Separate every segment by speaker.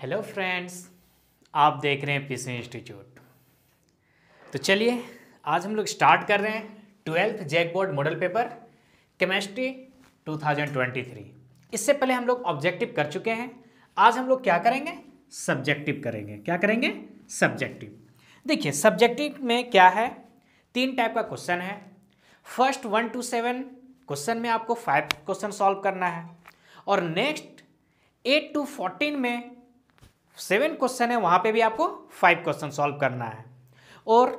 Speaker 1: Hello friends आप देख रहे हैं सी इंस्टीट्यूट तो चलिए आज हम लोग स्टार्ट कर रहे हैं twelfth JAC board model paper chemistry 2023 इससे पहले हम लोग ऑब्जेक्टिव कर चुके हैं आज हम लोग क्या करेंगे सब्जेक्टिव करेंगे क्या करेंगे सब्जेक्टिव देखिए सब्जेक्टिव में क्या है तीन टाइप का क्वेश्चन है first one two seven question में आपको फाइव क्वेश्चन सॉल्व करना है और नेक्स्ट एट टू फोर्टीन में सेवन क्वेश्चन है वहाँ पे भी आपको फाइव क्वेश्चन सॉल्व करना है और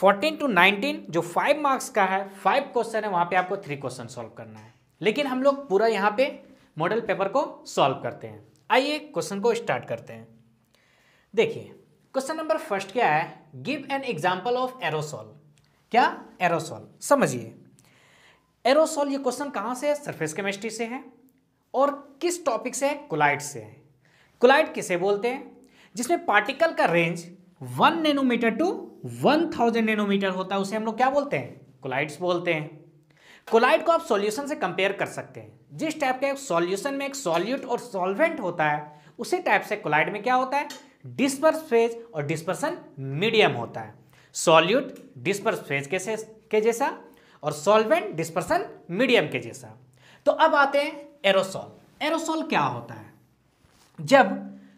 Speaker 1: फोर्टीन टू नाइनटीन जो फाइव मार्क्स का है फाइव क्वेश्चन है वहाँ पे आपको थ्री क्वेश्चन सॉल्व करना है लेकिन हम लोग पूरा यहाँ पे मॉडल पेपर को सॉल्व करते हैं आइए क्वेश्चन को स्टार्ट करते हैं देखिए क्वेश्चन नंबर फर्स्ट क्या है give an example of aerosol क्या एरोसॉल समझिए एरोसॉल ये क्वेश्चन कहाँ से है सरफेस केमिस्ट्री से है और किस टॉपिक से है कोलाइट से है कोलाइट किसे बोलते हैं जिसमें पार्टिकल का range one nanometer to one thousand nanometer होता है उसे हम लोग क्या बोलते हैं कोलाइड्स बोलते हैं कोलाइड को आप सॉल्यूशन से कंपेयर कर सकते हैं जिस टाइप का सॉल्यूशन में एक सॉल्यूट और सॉल्वेंट होता है उसी टाइप से कोलाइड में क्या होता है डिस्पर्स फेज और डिस्पर्सन मीडियम होता है सॉल्यूट डिस्पर्स फेज के, के जैसा और सॉल्वेंट डिस्पर्सन मीडियम के जैसा तो अब आते हैं एरोसॉल एरोसोल क्या होता है जब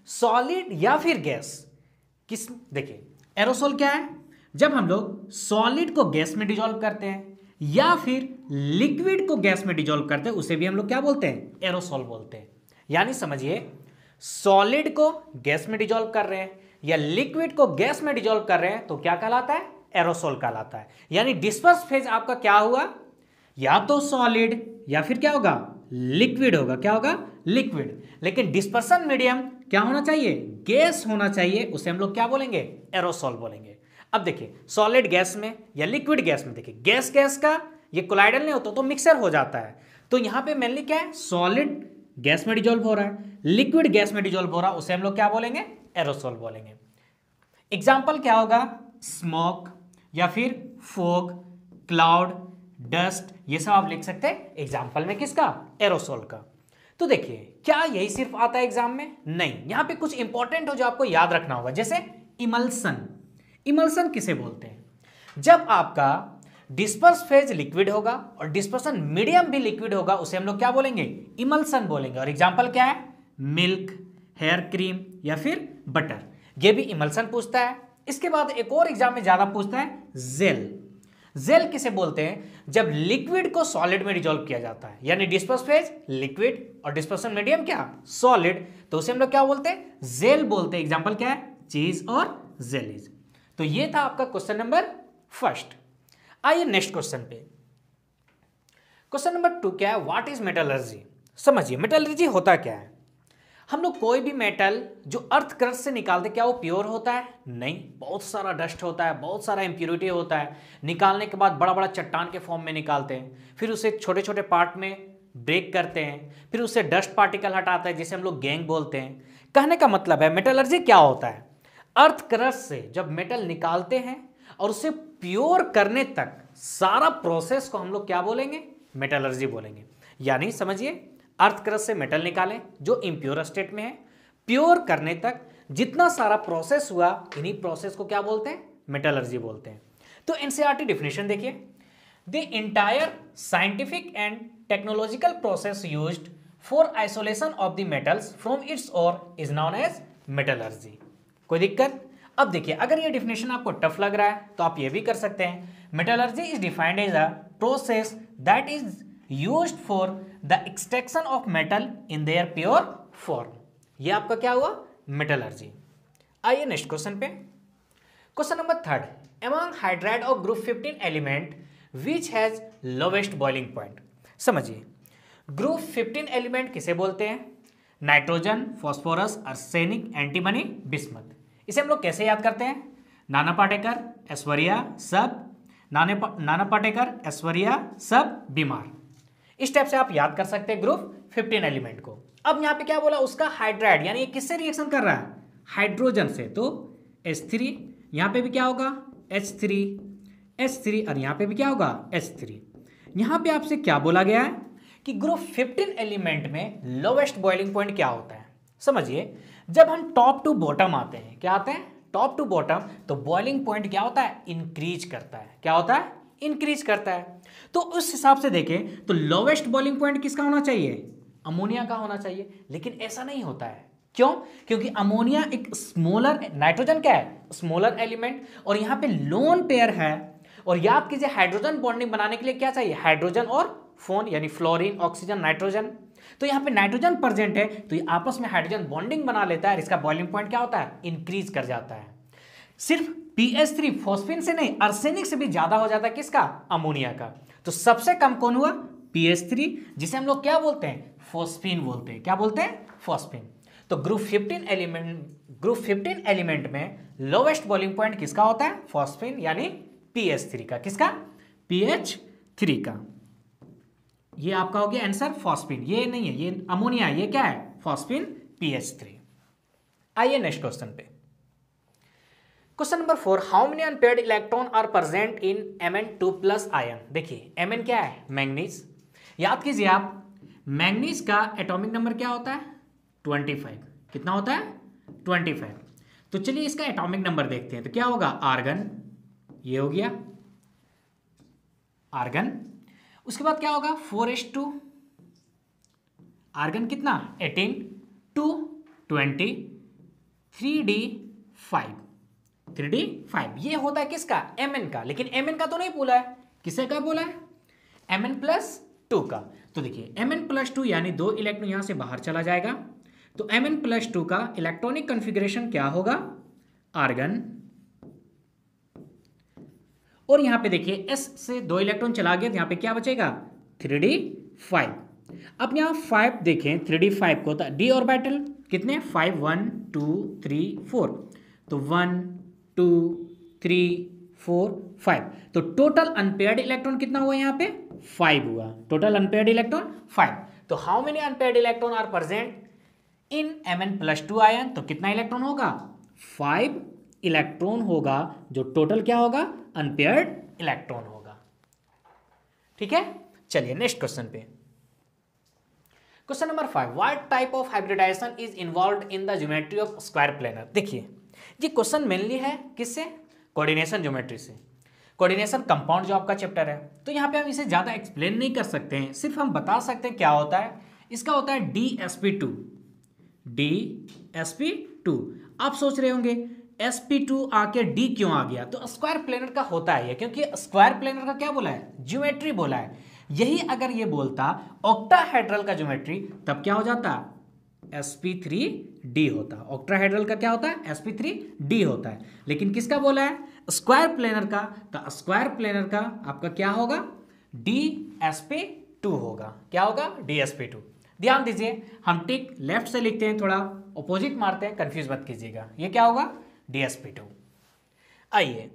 Speaker 1: सॉलिड या फिर गैस किस देखिए एरोसोल क्या है जब हम लोग सॉलिड को गैस में डिजोल्व करते हैं या फिर लिक्विड को गैस में डिजोल्व करते हैं उसे भी हम लोग क्या बोलते हैं एरोसोल बोलते हैं यानी समझिए सॉलिड को गैस में डिजोल्व कर रहे हैं या लिक्विड को गैस में डिजोल्व कर रहे हैं तो क्या कहलाता है एरोसोल कहलाता है यानी डिस्पर्स फेज आपका क्या हुआ या तो सॉलिड या फिर क्या होगा लिक्विड होगा क्या होगा लिक्विड लेकिन डिस्पर्सन मीडियम क्या होना चाहिए गैस होना चाहिए उसे हम लोग क्या बोलेंगे एरोसोल बोलेंगे अब देखिए सॉलिड गैस में या लिक्विड गैस में देखिए गैस गैस का ये कोलाइडल नहीं होता तो मिक्सर हो जाता है तो यहाँ पे मेनली क्या है सॉलिड गैस में डिजोल्व हो रहा है लिक्विड गैस में डिजोल्व हो रहा है उसे हम लोग क्या बोलेंगे एरोसोल बोलेंगे एग्जाम्पल क्या होगा स्मोक या फिर फोक क्लाउड डस्ट ये सब आप लिख सकते हैं एग्जाम्पल में किसका एरोसोल का तो देखिए क्या यही सिर्फ आता है एग्जाम में नहीं यहां पे कुछ इंपॉर्टेंट हो जो आपको याद रखना होगा जैसे इमल्सन इमल्सन किसे बोलते हैं जब आपका डिस्पर्स फेज लिक्विड होगा और डिस्पर्सन मीडियम भी लिक्विड होगा उसे हम लोग क्या बोलेंगे इमल्सन बोलेंगे और एग्जाम्पल क्या है मिल्क हेयर क्रीम या फिर बटर यह भी इमल्सन पूछता है इसके बाद एक और एग्जाम में ज़्यादा पूछता है जेल जेल किसे बोलते हैं जब लिक्विड को सॉलिड में डिजोल्व किया जाता है यानी डिस्पर्स फेज लिक्विड और डिस्पर्सन मीडियम क्या सॉलिड तो उसे हम लोग क्या बोलते हैं जेल बोलते हैं एग्जाम्पल क्या है चीज और इज तो ये था आपका क्वेश्चन नंबर फर्स्ट आइए नेक्स्ट क्वेश्चन पे क्वेश्चन नंबर टू क्या है व्हाट इज मेटलर्जी समझिए मेटलर्जी होता क्या है हम लोग कोई भी मेटल जो अर्थ क्रस्ट से निकालते क्या वो प्योर होता है नहीं बहुत सारा डस्ट होता है बहुत सारा इम्प्योरिटी होता है निकालने के बाद बड़ा बड़ा चट्टान के फॉर्म में निकालते हैं फिर उसे छोटे छोटे पार्ट में ब्रेक करते हैं फिर उसे डस्ट पार्टिकल हटाता है जिसे हम लोग गैंग बोलते हैं कहने का मतलब है मेटलर्जी क्या होता है अर्थ क्रस्ट से जब मेटल निकालते हैं और उसे प्योर करने तक सारा प्रोसेस को हम लोग क्या बोलेंगे मेटलर्जी बोलेंगे यानी समझिए क्रस से मेटल निकालें जो इम्प्योर स्टेट में है प्योर करने तक जितना सारा प्रोसेस हुआ इन्हीं प्रोसेस को क्या बोलते हैं मेटलर्जी बोलते हैं तो एनसीआरटी डिफिनेशन देखिए the entire scientific and technological process use for isolation of the metals from its ore is known as metallurgy कोई दिक्कत अब देखिए अगर ये डिफिनेशन आपको टफ लग रहा है तो आप ये भी कर सकते हैं metallurgy is defined as a process that is used for the extraction of metal in their pure form ये आपका क्या हुआ अर्जी आइए नेक्स्ट क्वेश्चन पे question number third among hydride of group 15 element which has lowest boiling point समझिए group 15 element किसे बोलते हैं nitrogen phosphorus arsenic antimony bismuth इसे हम लोग कैसे याद करते हैं नाना पाटेकर ऐश्वर्या सब नाने पा, नाना पाटेकर ऐश्वर्या सब बीमार इस टाइप से आप याद कर सकते हैं ग्रुप फिफ्टीन एलिमेंट को अब यहां पे क्या बोला उसका हाइड्राइड यानी किससे रिएक्शन कर रहा है हाइड्रोजन से तो एस थ्री यहां पर भी क्या होगा एच थ्री एच थ्री और यहां पर भी क्या होगा एच थ्री यहां पर आपसे क्या बोला गया है कि ग्रुप फिफ्टीन एलिमेंट में लोवेस्ट बॉइलिंग पॉइंट क्या होता है समझिए जब हम टॉप टू बॉटम आते हैं क्या आते हैं टॉप टू बॉटम तो बॉइलिंग पॉइंट क्या होता है इंक्रीज करता है क्या होता है इंक्रीज करता है तो उस हिसाब से देखें तो लोवेस्ट बॉलिंग पॉइंट किसका होना चाहिए अमोनिया का होना चाहिए लेकिन ऐसा नहीं होता है क्यों क्योंकि अमोनिया एक स्मॉलर नाइट्रोजन क्या है स्मॉलर एलिमेंट और यहां पे लोन पेयर है और याद कीजिए हाइड्रोजन बॉन्डिंग बनाने के लिए क्या चाहिए हाइड्रोजन और फोन यानी फ्लोरीन ऑक्सीजन नाइट्रोजन तो यहां पे नाइट्रोजन प्रेजेंट है तो ये आपस में हाइड्रोजन बॉन्डिंग बना लेता है इसका बॉइलिंग पॉइंट क्या होता है इंक्रीज कर जाता है सिर्फ पी एस थ्री फोस्फिन से नहीं अर्सेनिक से भी ज्यादा हो जाता है किसका अमोनिया का तो सबसे कम कौन हुआ थ्री जिसे हम लोग क्या बोलते हैं फोस्फिन बोलते हैं क्या बोलते हैं फोस्फिन तो group fifteen element group fifteen element में लोवेस्ट बॉलिंग पॉइंट किसका होता है फॉस्फिन यानी पीएच थ्री का किसका पीएच थ्री का ये आपका हो गया आंसर फॉस्फिन ये नहीं है ये अमोनिया ये क्या है फॉस्फिन पीएच थ्री आइए नेक्स्ट क्वेश्चन पे question number four how many unpaired electron are present in M N two plus ion देखिए एम एन क्या है मैंगनीज याद कीजिए आप मैंगनीज का एटॉमिक नंबर क्या होता है ट्वेंटी फाइव कितना होता है ट्वेंटी फाइव तो चलिए इसका एटॉमिक नंबर देखते हैं तो क्या होगा आर्गन ये हो गया आर्गन उसके बाद क्या होगा फोर एस टू आर्गन कितना eighteen to twenty three D five three D five ये होता है किसका एम एन का लेकिन एम एन का तो नहीं बोला है किसे का बोला है एम एन प्लस टू का तो देखिए एम एन प्लस टू यानी दो इलेक्ट्रॉन यहां से बाहर चला जाएगा तो एम एन प्लस टू का इलेक्ट्रॉनिक कन्फिग्रेशन क्या होगा आर्गन और यहां पे देखिए एस से दो इलेक्ट्रॉन चला गया तो यहां पे क्या बचेगा थ्री डी फाइव अब यहां फाइव देखें थ्री डी फाइव को डी तो ऑर्बिटल कितने five one two three four तो one two three four five तो टोटल अनपेयर्ड इलेक्ट्रॉन कितना हुआ यहाँ पे फाइव हुआ टोटल अनपेयर्ड इलेक्ट्रॉन फाइव तो how many unpaired electron are present in M N plus two ion तो कितना इलेक्ट्रॉन होगा फाइव इलेक्ट्रॉन होगा जो टोटल क्या होगा अनपेयर्ड इलेक्ट्रॉन होगा ठीक है चलिए नेक्स्ट क्वेश्चन पे question number five what type of hybridization is involve in the geometry of square planar देखिए ये क्वेश्चन मेनली है किससे कोऑर्डिनेशन ज्योमेट्री से कोऑर्डिनेशन कंपाउंड जो आपका चैप्टर है तो यहाँ पे हम इसे ज़्यादा एक्सप्लेन नहीं कर सकते हैं सिर्फ हम बता सकते हैं क्या होता है इसका होता है D S P two D S P two आप सोच रहे होंगे एस पी टू आके डी क्यों आ गया तो स्क्वायर प्लेनर का होता है ये क्योंकि स्क्वायर प्लेनर का क्या बोला है ज्योमेट्री बोला है यही अगर ये बोलता ऑक्टाहेड्रल का ज्योमेट्री तब क्या हो जाता sp3d होता है ऑक्ट्राहाइड्रल का क्या होता है sp3d होता है लेकिन किसका बोला है स्क्वायर प्लेनर का तो स्क्वायर प्लेनर का आपका क्या होगा डी टू होगा क्या होगा डी टू ध्यान दीजिए हम टिक लेफ्ट से लिखते हैं थोड़ा ऑपोजिट मारते हैं कंफ्यूज मत कीजिएगा ये क्या होगा डी टू आइए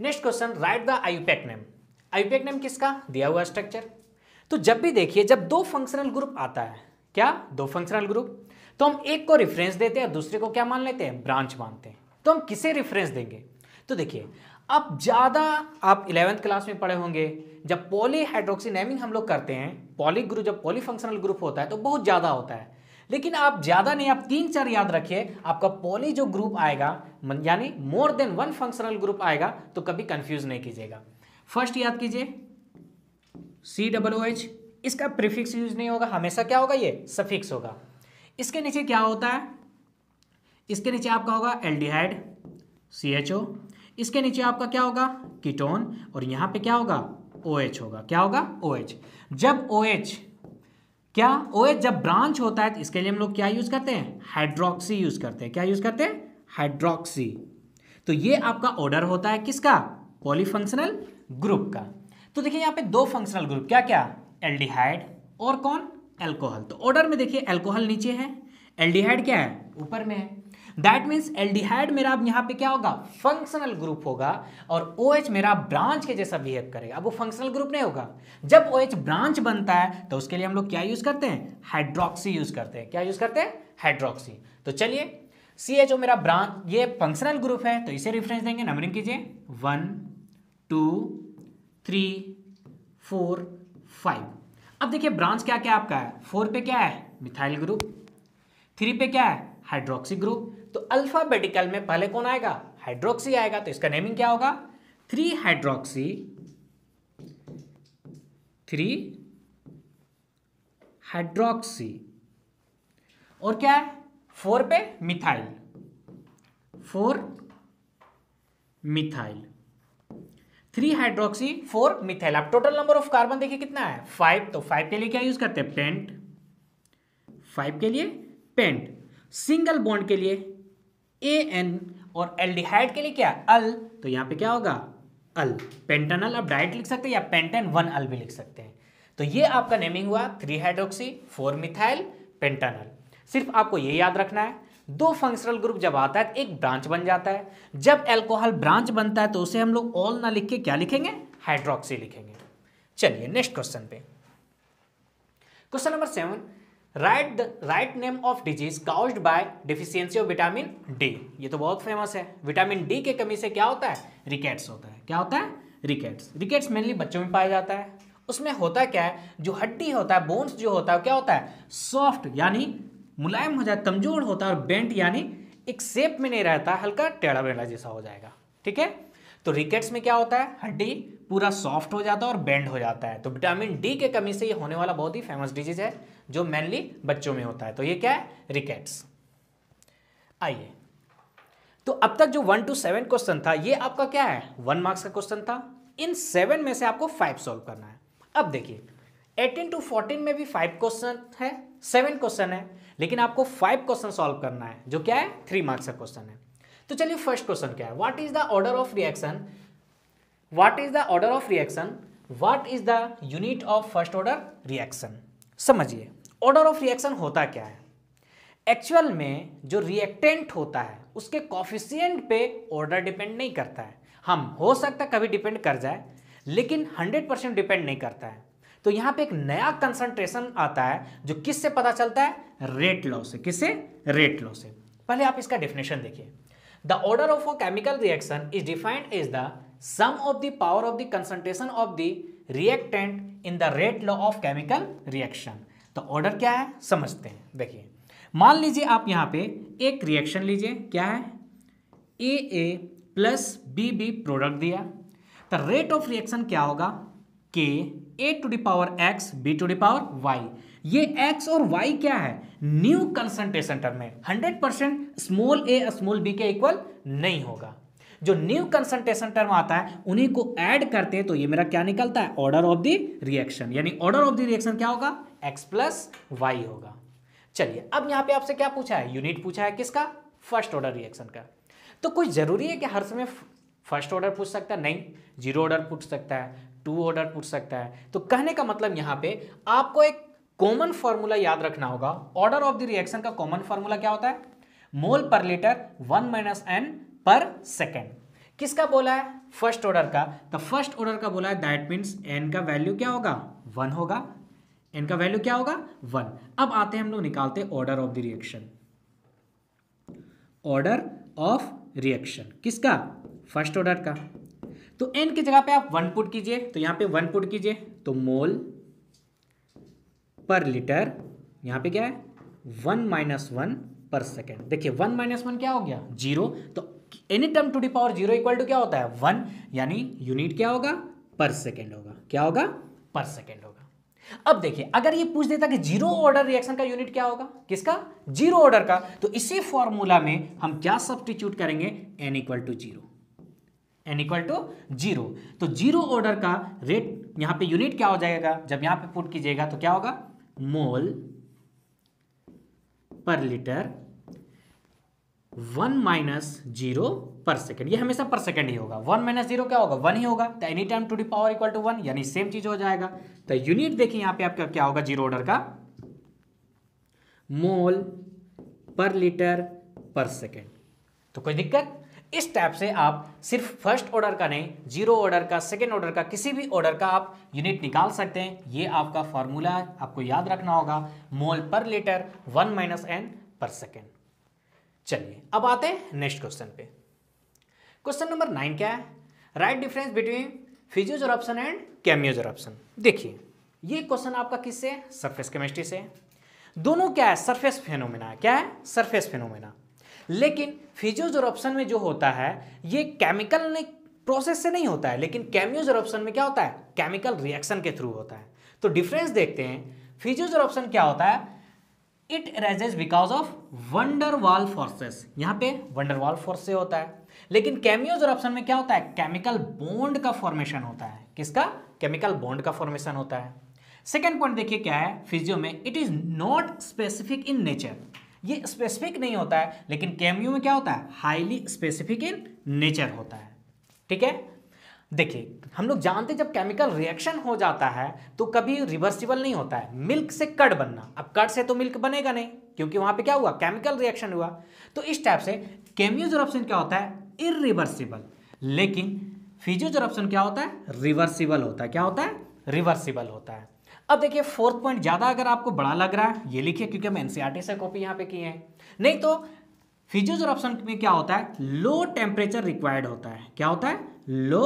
Speaker 1: next question write the IUPAC name IUPAC name किसका दिया हुआ स्ट्रक्चर तो जब भी देखिए जब दो फंक्शनल ग्रुप आता है क्या दो फंक्शनल ग्रुप तो हम एक को रेफरेंस देते हैं दूसरे को क्या मान लेते हैं ब्रांच मानते हैं तो हम किसे रेफरेंस देंगे तो देखिए अब ज़्यादा आप इलेवेंथ क्लास में पढ़े होंगे जब पॉली हम लोग करते हैं पॉली ग्रुप जब पॉली फंक्शनल ग्रुप होता है तो बहुत ज़्यादा होता है लेकिन आप ज़्यादा नहीं आप तीन चार याद रखिए आपका पॉली जो ग्रुप आएगा यानी more than one functional group आएगा तो कभी कंफ्यूज नहीं कीजिएगा फर्स्ट याद कीजिए सी डब्ल्यू एच इसका प्रीफिक्स यूज नहीं होगा हमेशा क्या होगा ये सफिक्स होगा इसके नीचे क्या होता है इसके नीचे आपका होगा एल्डिहाइड सी एच ओ इसके नीचे आपका क्या होगा कीटोन और यहां पे क्या होगा ओ OH होगा क्या होगा ओ OH. जब ओ OH, क्या ओ OH जब ब्रांच होता है तो इसके लिए हम लोग क्या यूज़ करते हैं हाइड्रोक्सी यूज़ करते हैं क्या यूज़ करते हैं हाइड्रोक्सी तो ये आपका ऑर्डर होता है किसका पॉलीफंक्शनल ग्रुप का तो देखिए यहां पे दो फंक्शनल ग्रुप क्या क्या एल्डिहाइड और कौन एल्कोहल तो ऑर्डर में देखिए एल्कोहल नीचे है एल्डिहाइड क्या है ऊपर में है दैट मीन्स एल्डिहाइड मेरा अब यहाँ पे क्या होगा फंक्शनल ग्रुप होगा और ओ OH मेरा ब्रांच के जैसा बिहेव करेगा अब वो फंक्शनल ग्रुप नहीं होगा जब ओ OH ब्रांच बनता है तो उसके लिए हम लोग क्या यूज करते हैं हाइड्रोक्सी यूज करते हैं क्या यूज करते हैं हाइड्रोक्सी तो चलिए सी एच ओ मेरा ब्रांच ये फंक्शनल ग्रुप है तो इसे रिफरेंस देंगे नंबरिंग कीजिए one two three four five अब देखिए ब्रांच क्या क्या आपका है फोर पे क्या है मिथाइल ग्रुप थ्री पे क्या है हाइड्रोक्सी ग्रुप तो अल्फाबेटिकल में पहले कौन आएगा हाइड्रोक्सी आएगा तो इसका नेमिंग क्या होगा थ्री हाइड्रोक्सी थ्री हाइड्रोक्सी और क्या है फोर पे methyl four methyl three hydroxy four methyl अब टोटल नंबर ऑफ कार्बन देखिए कितना है फाइव तो फाइव के लिए क्या यूज करते हैं पेंट फाइव के लिए पेंट सिंगल बॉन्ड के लिए ए एन और एल्डिहाइड के लिए क्या अल तो यहां पे क्या होगा अल पेंटनल आप डायरेक्ट लिख सकते हैं या पेंटन वन अल भी लिख सकते हैं तो ये आपका नेमिंग हुआ three hydroxy four methyl pentanal सिर्फ आपको ये याद रखना है दो फंक्शनल ग्रुप जब आता है तो एक ब्रांच बन जाता है जब एल्कोहल ब्रांच बनता है तो उसे हम लोग ऑल ना लिख के क्या लिखेंगे हाइड्रोक्सी लिखेंगे चलिए नेक्स्ट क्वेश्चन पे question number seven write the right name of disease cause by deficiency of vitamin D ये तो बहुत फेमस है विटामिन डी के कमी से क्या होता है रिकेट्स होता है क्या होता है रिकेट्स रिकेट्स मेनली बच्चों में पाया जाता है उसमें होता क्या है जो हड्डी होता है बोन्स जो होता है क्या होता है सॉफ्ट यानी मुलायम हो जाए कमज़ोर होता है और बेंट यानी एक शेप में नहीं रहता हल्का टेढ़ा बेढ़ा जैसा हो जाएगा ठीक है तो रिकेट्स में क्या होता है हड्डी पूरा सॉफ्ट हो जाता है और बेंड हो जाता है तो विटामिन डी के कमी से ये होने वाला बहुत ही फेमस डिजीज है जो मेनली बच्चों में होता है तो ये क्या है रिकेट्स आइए तो अब तक जो वन टू सेवन क्वेश्चन था ये आपका क्या है वन मार्क्स का क्वेश्चन था इन सेवन में से आपको फाइव सॉल्व करना है अब देखिए एटीन टू फोर्टीन में भी फाइव क्वेश्चन है सेवन क्वेश्चन है लेकिन आपको फाइव क्वेश्चन सॉल्व करना है जो क्या है थ्री मार्क्स का क्वेश्चन है तो चलिए फर्स्ट क्वेश्चन क्या है what is the order of reaction what is the order of reaction what is the unit of first order reaction समझिए ऑर्डर ऑफ रिएक्शन होता क्या है एक्चुअल में जो रिएक्टेंट होता है उसके कॉफिशियंट पे ऑर्डर डिपेंड नहीं करता है हम हो सकता कभी डिपेंड कर जाए लेकिन 100 परसेंट डिपेंड नहीं करता है तो यहां पे एक नया कंसंट्रेशन आता है जो किससे पता चलता है रेट लॉ से किससे रेट लॉ से पहले आप इसका डेफिनेशन देखिए the order of a chemical reaction is defined is the sum of the power of the concentration of the reactant in the rate law of chemical reaction तो order क्या है समझते हैं देखिए मान लीजिए आप यहां पे एक रिएक्शन लीजिए क्या है A A plus B B product दिया तो रेट ऑफ रिएक्शन क्या होगा K A to the power X B to the power Y ये एक्स और वाई क्या है न्यू कंसंट्रेशन टर्म है hundred percent small A small B K equal नहीं होगा जो न्यू कंसंट्रेशन टर्म आता है उन्हीं को ऐड करते हैं तो ये मेरा क्या निकलता है ऑर्डर ऑफ द रिएक्शन यानी ऑर्डर ऑफ द रिएक्शन क्या होगा एक्स प्लस वाई होगा चलिए अब यहां पे आपसे क्या पूछा है यूनिट पूछा है किसका फर्स्ट ऑर्डर रिएक्शन का तो कोई जरूरी है कि हर समय फर्स्ट ऑर्डर पूछ सकता है नहीं जीरो ऑर्डर पूछ सकता है टू ऑर्डर पूछ सकता है तो कहने का मतलब यहां पे आपको एक कॉमन फॉर्मूला याद रखना होगा ऑर्डर ऑफ द रिएक्शन का कॉमन फॉर्मूला क्या होता है mole per litre one minus N per second किसका बोला है फर्स्ट ऑर्डर का तो फर्स्ट ऑर्डर का बोला है दैट मीन्स एन का वैल्यू क्या होगा वन होगा एन का वैल्यू क्या होगा वन अब आते हैं हम लोग निकालते हैं order of the reaction order of reaction किसका फर्स्ट ऑर्डर का तो एन की जगह पे आप वन पुट कीजिए तो यहां पे वन पुट कीजिए तो मोल पर लीटर यहां पे क्या है one minus one per second देखिए वन माइनस वन क्या हो गया जीरो तो any term to the power zero equal to क्या होता है वन यानी यूनिट क्या होगा पर सेकेंड होगा क्या होगा पर सेकेंड होगा अब देखिए अगर ये पूछ देता कि जीरो ऑर्डर रिएक्शन का यूनिट क्या होगा किसका जीरो ऑर्डर का तो इसी फॉर्मूला में हम क्या सब्सटीट्यूट करेंगे N equal to zero N equal to zero तो जीरो ऑर्डर का रेट यहां पे यूनिट क्या हो जाएगा जब यहां पे पुट कीजिएगा तो क्या होगा mole per litre one minus zero per second ये हमेशा पर सेकेंड ही होगा वन माइनस जीरो क्या होगा वन ही होगा तो any time to the power equal to one यानी सेम चीज हो जाएगा तो यूनिट देखिए यहां पे आपका क्या होगा जीरो ऑर्डर का मोल पर लीटर पर सेकेंड तो कोई दिक्कत इस टैब से आप सिर्फ फर्स्ट ऑर्डर का नहीं जीरो ऑर्डर का सेकेंड ऑर्डर का किसी भी ऑर्डर का आप यूनिट निकाल सकते हैं ये आपका फॉर्मूला है आपको याद रखना होगा mole per litre one minus N per second चलिए अब आते हैं नेक्स्ट क्वेश्चन पे क्वेश्चन नंबर नाइन क्या है write difference between physisorption and chemisorption देखिए ये क्वेश्चन आपका किससे सरफेस केमिस्ट्री से दोनों क्या है सरफेस फेनोमेना क्या है सरफेस फेनोमेना लेकिन फिजियोजोरप्शन में जो होता है ये केमिकल ने प्रोसेस से नहीं होता है लेकिन कैम्योजोरप्शन में क्या होता है केमिकल रिएक्शन के थ्रू होता है तो डिफरेंस देखते हैं फिजियोजोरप्शन क्या होता है it raises because of van der Waals forces यहाँ पे वंडरवाल फोर्स से होता है लेकिन कैमियोज में क्या होता है केमिकल बॉन्ड का फॉर्मेशन होता है किसका केमिकल बॉन्ड का फॉर्मेशन होता है सेकेंड पॉइंट देखिए क्या है फिजियो में it is not specific in nature ये स्पेसिफिक नहीं होता है लेकिन कैमियो में क्या होता है हाईली स्पेसिफिक इन नेचर होता है ठीक है देखिए हम लोग जानते जब केमिकल रिएक्शन हो जाता है तो कभी रिवर्सिबल नहीं होता है मिल्क से कड बनना अब कड से तो मिल्क बनेगा नहीं क्योंकि वहां पे क्या हुआ केमिकल रिएक्शन हुआ तो इस टाइप से केमियोजरप्शन क्या होता है इरिवर्सिबल लेकिन फिजियोजरप्शन क्या होता है रिवर्सिबल होता है क्या होता है रिवर्सिबल होता है अब देखिए फोर्थ पॉइंट ज़्यादा अगर आपको बड़ा लग रहा है ये लिखिए क्योंकि हम एनसीईआरटी e से कॉपी यहां पे किए हैं नहीं तो फिजियोजर ऑप्शन में क्या होता है लो टेम्परेचर रिक्वायर्ड होता है क्या होता है लो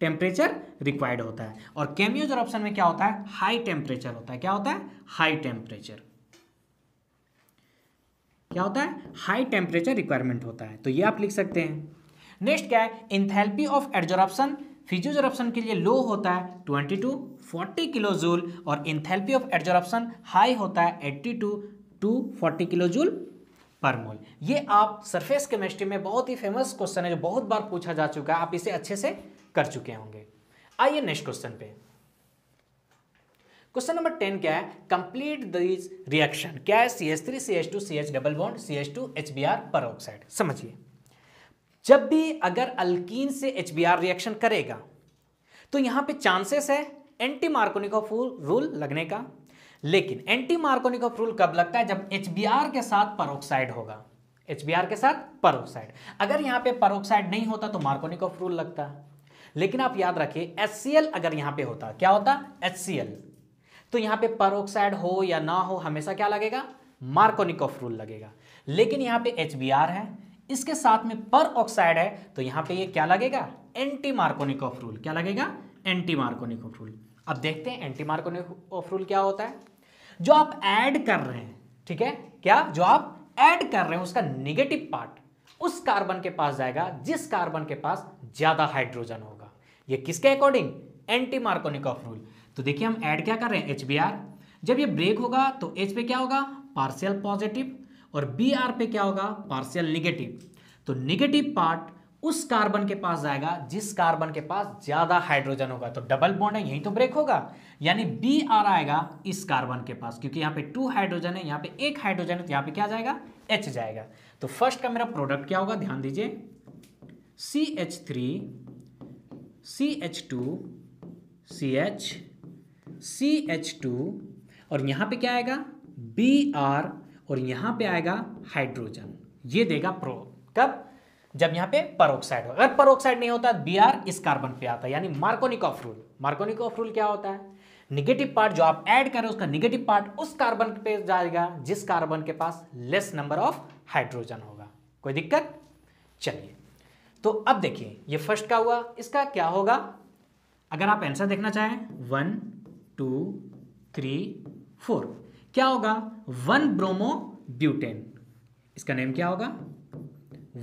Speaker 1: टेम्परेचर रिक्वायर्ड होता है और केमियोजर ऑप्शन में क्या होता है हाई टेम्परेचर होता है क्या होता है हाई टेम्परेचर क्या होता है हाई टेम्परेचर रिक्वायरमेंट होता है तो ये आप लिख सकते हैं नेक्स्ट क्या है इंथेल्पी ऑफ एड्जॉर्प्शन फिजियोजरप्शन के लिए लो होता है 22 टू 40 किलो जूल और इंथेल्पी ऑफ एडजॉर्प्शन हाई होता है 82 टू 40 किलो जूल पर मोल ये आप सरफेस केमिस्ट्री में बहुत ही फेमस क्वेश्चन है जो बहुत बार पूछा जा चुका है आप इसे अच्छे से कर चुके होंगे आइए नेक्स्ट क्वेश्चन पे क्वेश्चन नंबर टेन क्या है कंप्लीट दीज रिएक्शन क्या है C H three C H two C H double bond C H two H B R peroxide समझिए जब भी अगर अल्कीन से एच रिएक्शन करेगा तो यहां पे चांसेस है एंटी मार्कोनिकोफ रूल लगने का लेकिन एंटी मार्कोनिकोफ रूल कब लगता है जब एच के साथ परोक्साइड होगा एच के साथ परोक्साइड अगर यहां पे परोक्साइड नहीं होता तो मार्कोनिकोफ रूल लगता है लेकिन आप याद रखिए एच अगर यहां पे होता क्या होता एच तो यहां पे परोक्साइड हो या ना हो हमेशा क्या लगेगा मार्कोनिकोफ रूल लगेगा लेकिन यहां पे एच है इसके साथ में पर ऑक्साइड है तो यहां पे ये क्या लगेगा एंटी मार्कोनिक ऑफ रूल क्या लगेगा एंटी ऑफ रूल अब देखते हैं एंटी ऑफ रूल क्या होता है जो आप ऐड कर रहे हैं ठीक है क्या जो आप ऐड कर रहे हैं उसका निगेटिव पार्ट उस कार्बन के पास जाएगा जिस कार्बन के पास ज्यादा हाइड्रोजन होगा ये किसके according anti Markovnikov rule तो देखिए हम ऐड क्या कर रहे हैं एच जब ये ब्रेक होगा तो एच पे क्या होगा पार्शियल पॉजिटिव और बी आर पे क्या होगा पार्शियल निगेटिव तो निगेटिव पार्ट उस कार्बन के पास जाएगा जिस कार्बन के पास ज्यादा हाइड्रोजन होगा तो डबल बॉन्ड है यही तो ब्रेक होगा यानी बी आर आएगा इस कार्बन के पास क्योंकि यहां पे टू हाइड्रोजन है यहां पे एक हाइड्रोजन है तो यहां पे क्या जाएगा एच जाएगा तो फर्स्ट का मेरा प्रोडक्ट क्या होगा ध्यान दीजिए C H three C H two C H C H two और यहां पर क्या आएगा बी आर और यहां पे आएगा हाइड्रोजन ये देगा प्रो कब जब यहां पे परोक्साइड हो अगर परोक्साइड नहीं होता बी आर इस कार्बन पे आता है यानी ऑफ रूल मार्कोनिक ऑफ रूल क्या होता है निगेटिव पार्ट जो आप ऐड करें उसका निगेटिव पार्ट उस कार्बन पे जाएगा जिस कार्बन के पास लेस नंबर ऑफ हाइड्रोजन होगा कोई दिक्कत चलिए तो अब देखिए ये फर्स्ट का हुआ इसका क्या होगा अगर आप आंसर देखना चाहें वन टू थ्री फोर क्या होगा वन ब्रोमो ब्यूटेन इसका नेम क्या होगा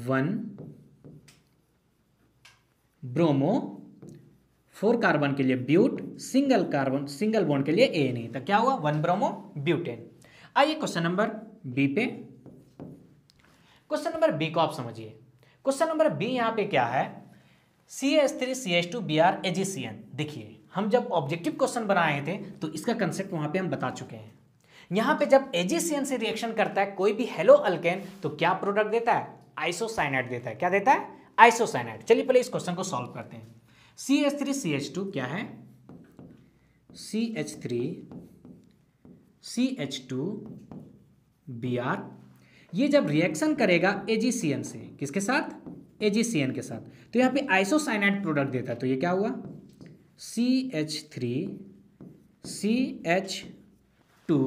Speaker 1: वन ब्रोमो फोर कार्बन के लिए but single carbon single bond के लिए ए नहीं तो क्या हुआ वन ब्रोमो ब्यूटेन आइए क्वेश्चन नंबर बी पे क्वेश्चन नंबर बी को आप समझिए क्वेश्चन नंबर बी यहां पे क्या है C S three C S two B R AgCN देखिए हम जब ऑब्जेक्टिव क्वेश्चन बनाए थे तो इसका कंसेप्ट वहां पे हम बता चुके हैं यहां पे जब एजीसीएन से रिएक्शन करता है कोई भी हेलो अल्केन तो क्या प्रोडक्ट देता है आइसोसाइनाइड देता है क्या देता है आइसोसाइनाइड चलिए पहले इस क्वेश्चन को सॉल्व करते हैं C H three C H two क्या है C H three C H two B R ये जब रिएक्शन करेगा एजीसीएन से किसके साथ एजीसीएन के साथ तो यहां पे आइसोसाइनाइड प्रोडक्ट देता है तो ये क्या हुआ C H three C H two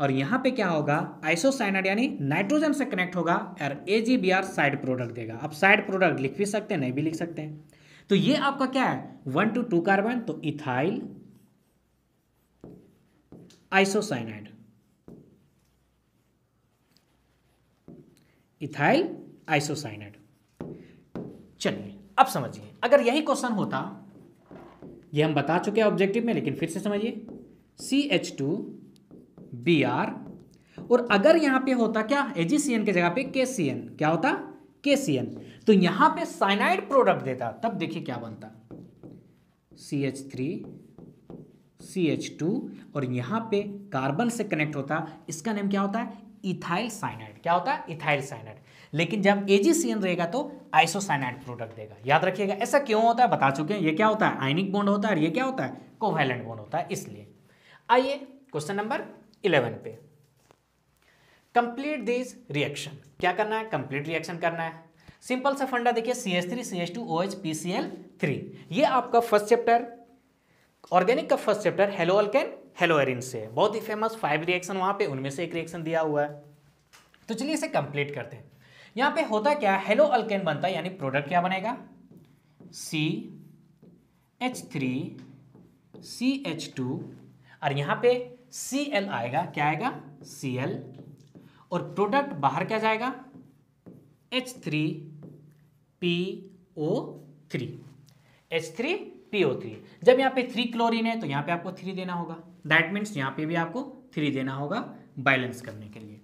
Speaker 1: और यहाँ पे क्या होगा आइसोसाइनाइड यानी नाइट्रोजन से कनेक्ट होगा और ए साइड प्रोडक्ट देगा आप साइड प्रोडक्ट लिख भी सकते हैं नहीं भी लिख सकते हैं तो ये आपका क्या है वन टू टू कार्बन तो इथाइल आइसोसाइनाइड इथाइल आइसोसाइनाइड चलिए अब समझिए अगर यही क्वेश्चन होता ये हम बता चुके हैं ऑब्जेक्टिव में लेकिन फिर से समझिए C H two B R और अगर यहां पे होता क्या एजीसीएन के जगह पे के क्या होता के तो यहां पे साइनाइड प्रोडक्ट देता तब देखिए क्या बनता C H three C H two और यहां पे कार्बन से कनेक्ट होता इसका नेम क्या होता है इथाइल साइनाइड क्या होता है इथाइल साइनाइड लेकिन जब एजीसीएन रहेगा तो आइसोसाइनाइड प्रोडक्ट देगा याद रखिएगा ऐसा क्यों होता है बता चुके हैं ये क्या होता है आइनिक बॉन्ड होता है और ये क्या होता है कोवेलेंट बॉन्ड होता है इसलिए आइए क्वेश्चन नंबर इलेवन पे कंप्लीट दिस रिएक्शन क्या करना है कंप्लीट रिएक्शन करना है सिंपल सा फंडा देखिए C S three C S two O H P C L three ये आपका फर्स्ट चैप्टर ऑर्गेनिक का first chapter hello alkane hello haloarene से बहुत ही फेमस फाइव रिएक्शन वहां पे उनमें से एक रिएक्शन दिया हुआ है तो चलिए इसे कंप्लीट करते हैं यहां पे होता क्या है हेलो अल्केन बनता है यानी प्रोडक्ट क्या बनेगा C H three C H two और यहां पे सी एल आएगा क्या आएगा सी एल और प्रोडक्ट बाहर क्या जाएगा H three P O three H three P O three जब यहां पे थ्री क्लोरीन है तो यहां पे आपको थ्री देना होगा दैट मीन्स यहां पे भी आपको थ्री देना होगा बैलेंस करने के लिए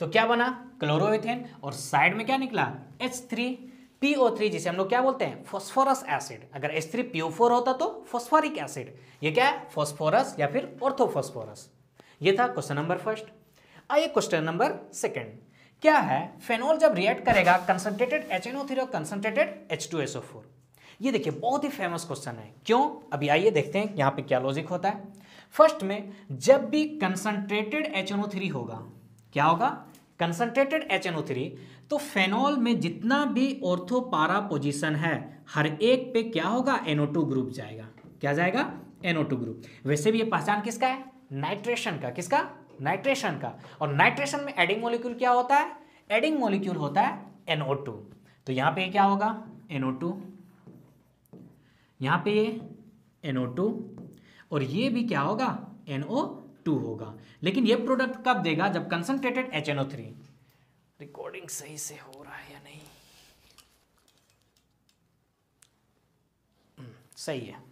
Speaker 1: तो क्या बना क्लोरोन और साइड में क्या निकला एच थ्री PO3 जिसे हम लोग क्या बोलते हैं फॉस्फोरस एसिड अगर H3PO4 होता तो फॉस्फोरिक एसिड ये क्या है फॉस्फोरस या फिर ऑर्थोफॉस्फोरस ये था क्वेश्चन नंबर फर्स्ट आइए क्वेश्चन नंबर सेकेंड क्या है फेनोल जब रिएक्ट करेगा concentrated H N O three और concentrated H two S O four ये देखिए बहुत ही फेमस क्वेश्चन है क्यों अभी आइए देखते हैं यहाँ पे क्या लॉजिक होता है फर्स्ट में जब भी concentrated H N O three होगा क्या होगा concentrated H N O three तो फेनॉल में जितना भी ऑर्थो पारा पोजिशन है हर एक पे क्या होगा एनओ टू ग्रुप जाएगा क्या जाएगा एनओ टू ग्रुप वैसे भी ये पहचान किसका है नाइट्रेशन का किसका नाइट्रेशन का और नाइट्रेशन में एडिंग मोलिक्यूल क्या होता है एडिंग मोलिक्यूल होता है NO2 तो यहां पे क्या होगा NO2 यहां पे ये NO2 और ये भी क्या होगा NO2 होगा लेकिन ये प्रोडक्ट कब देगा जब कंसनट्रेटेड HNO3 रिकॉर्डिंग सही से हो रहा है या नहीं हम्म, सही है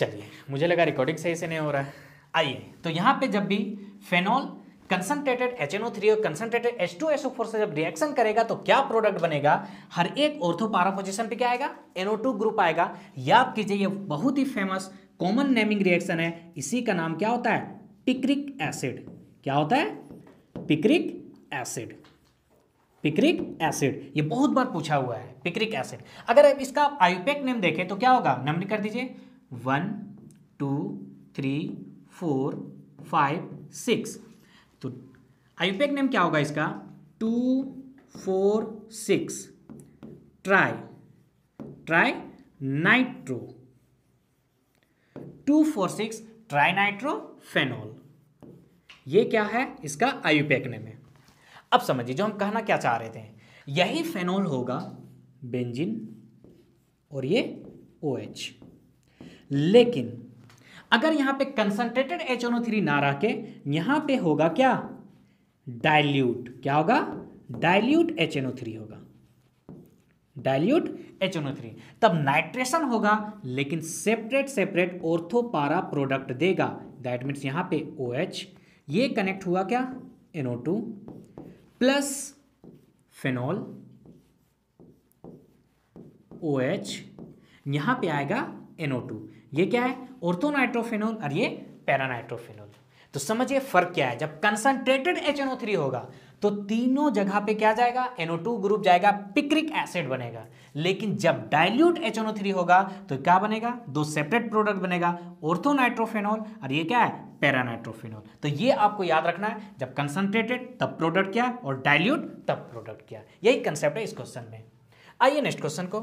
Speaker 1: चलिए मुझे लगा रिकॉर्डिंग सही से नहीं हो रहा है आइए तो यहाँ पे जब भी phenol concentrated H N O three और concentrated H two S O four से जब रिएक्शन करेगा तो क्या प्रोडक्ट बनेगा हर एक ऑर्थो पारा पोजिशन पे क्या आएगा एनओ टू ग्रुप आएगा याद कीजिए ये बहुत ही फेमस कॉमन नेमिंग रिएक्शन है इसी का नाम क्या होता है पिक्रिक एसिड क्या होता है पिक्रिक एसिड पिक्रिक एसिड ये बहुत बार पूछा हुआ है पिक्रिक एसिड अगर इसका आयुपेक नेम देखें तो क्या होगा नंबर कर दीजिए one two three four five six तो आईपैक नेम क्या होगा इसका two four six tri tri nitro two four six tri nitro phenol ये क्या है इसका आयुपैक नेम है अब समझिए जो हम कहना क्या चाह रहे थे यही फेनोल होगा बेंजिन और ये ओ OH. एच लेकिन अगर यहां पे कंसंट्रेटेड एच थ्री ना रह के यहां पे होगा क्या डाइल्यूट क्या होगा डाइल्यूट एच थ्री होगा डाइल्यूट एच थ्री तब नाइट्रेशन होगा लेकिन separate separate ortho para product देगा दैट मीन्स यहां पे ओ OH, ये कनेक्ट हुआ क्या NO two plus phenol O OH, यहां पे आएगा एनओ टू ये क्या है ऑर्थोनाइट्रोफिनोल और ये पैरानाइट्रोफिनोल तो समझिए फर्क क्या है जब कंसंट्रेटेड थ्री होगा तो तीनों जगह पे क्या जाएगा NO2 ग्रुप जाएगा पिक्रिक एसिड बनेगा लेकिन जब डाइल्यूट एच होगा तो क्या बनेगा दो सेपरेट प्रोडक्ट बनेगा ऑर्थोनाइट्रोफेनॉल और ये क्या है पैरानाइट्रोफिनॉल तो ये आपको याद रखना है जब कंसंट्रेटेड तब प्रोडक्ट क्या और डाइल्यूट तब प्रोडक्ट क्या यही कंसेप्ट है इस क्वेश्चन में आइए नेक्स्ट क्वेश्चन को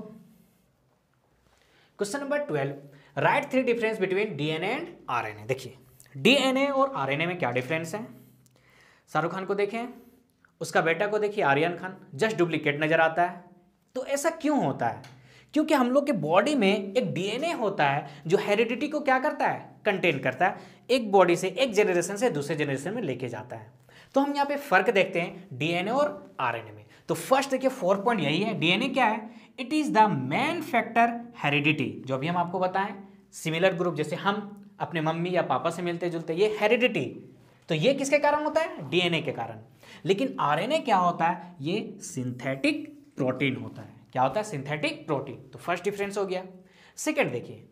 Speaker 1: question number twelve write three difference between DNA and RNA देखिए डीएनए और आरएनए में क्या डिफरेंस है शाहरुख खान को देखें उसका बेटा को देखिए आर्यन खान जस्ट डुप्लीकेट नज़र आता है तो ऐसा क्यों होता है क्योंकि हम लोग के बॉडी में एक डीएनए होता है जो हेरिडिटी को क्या करता है कंटेन करता है एक बॉडी से एक जनरेशन से दूसरे जनरेशन में लेके जाता है तो हम यहाँ पे फर्क देखते हैं डीएनए और आरएनए में तो फर्स्ट देखिए फोर पॉइंट यही है डीएनए क्या है it is the main factor heredity जो अभी हम आपको बताएं सिमिलर ग्रुप जैसे हम अपने मम्मी या पापा से मिलते जुलते ये हेरिडिटी तो ये किसके कारण होता है डीएनए के कारण लेकिन आरएनए क्या होता है ये सिंथेटिक प्रोटीन होता है क्या होता है सिंथेटिक प्रोटीन तो फर्स्ट डिफरेंस हो गया सेकंड देखिए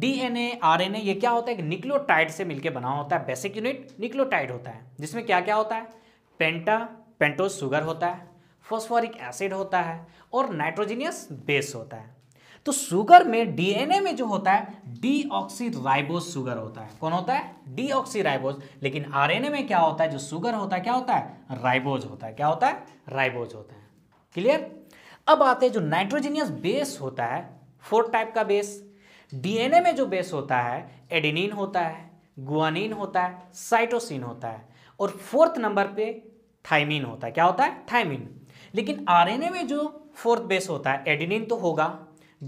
Speaker 1: डीएनए आरएनए ये क्या होता है कि निक्लोटाइड से मिलकर बना होता है बेसिक यूनिट निक्लोटाइड होता है जिसमें क्या क्या होता है पेंटा पेंटोज शुगर होता है फॉस्फोरिक एसिड होता है और नाइट्रोजीनियस बेस होता है तो शुगर में डीएनए में जो होता है डीऑक्सीराइबोस सुगर होता है कौन होता है डीऑक्सीराइबोस लेकिन आरएनए में क्या होता है जो शुगर होता है क्या होता है राइबोज होता है क्या होता है राइबोज होता है क्लियर अब आते हैं जो नाइट्रोजीनियस बेस होता है फोर्थ टाइप का बेस डीएनए में जो बेस होता है एडिनिन होता है गुआनिन होता है साइटोसिन होता है और फोर्थ नंबर पे थाइमिन होता है क्या होता है थाइमिन लेकिन आरएनए में जो फोर्थ बेस होता है एडिनिन तो होगा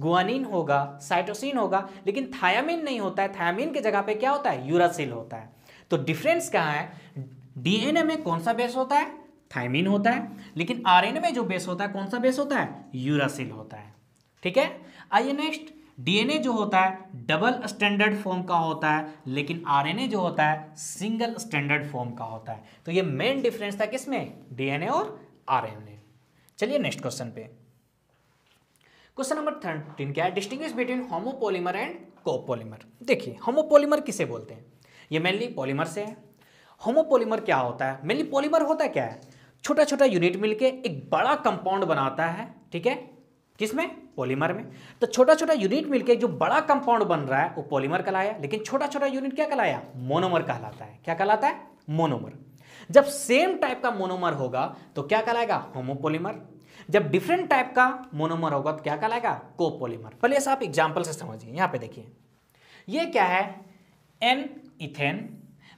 Speaker 1: गुआनिन होगा साइटोसिन होगा लेकिन थायामिन नहीं होता है थायामिन की जगह पे क्या होता है यूरासिल होता है तो डिफरेंस क्या है डीएनए में कौन सा बेस होता है थायमिन होता है लेकिन आरएनए में जो बेस होता है कौन सा बेस होता है यूरासिल होता है ठीक है आइए नेक्स्ट डीएनए जो होता है डबल स्टैंडर्ड फॉर्म का होता है लेकिन आरएनए जो होता है सिंगल स्टैंडर्ड फॉर्म का होता है तो ये मेन डिफरेंस था किसमें डीएनए और आरएनए चलिए नेक्स्ट क्वेश्चन पे क्वेश्चन नंबर थर्टीन क्या है distinguish between homopolymer and copolymer देखिए होमोपोलीमर किसे बोलते हैं ये मेनली पॉलीमर से है होमोपोलीमर क्या होता है मेनली पॉलीमर होता क्या है छोटा छोटा यूनिट मिलके एक बड़ा कंपाउंड बनाता है ठीक है किसमें पॉलीमर में तो छोटा छोटा यूनिट मिलके जो बड़ा कंपाउंड बन रहा है वो पॉलीमर कहलाया लेकिन छोटा छोटा यूनिट क्या कहलाया मोनोमर कहलाता है क्या कहलाता है मोनोमर जब सेम टाइप का मोनोमर होगा तो क्या कहलाएगा होमोपोलीमर जब डिफरेंट टाइप का मोनोमर होगा तो क्या कहलाएगा कोपोलीमर पहले आप एग्जाम्पल से समझिए यहाँ पे देखिए ये क्या है एन इथेन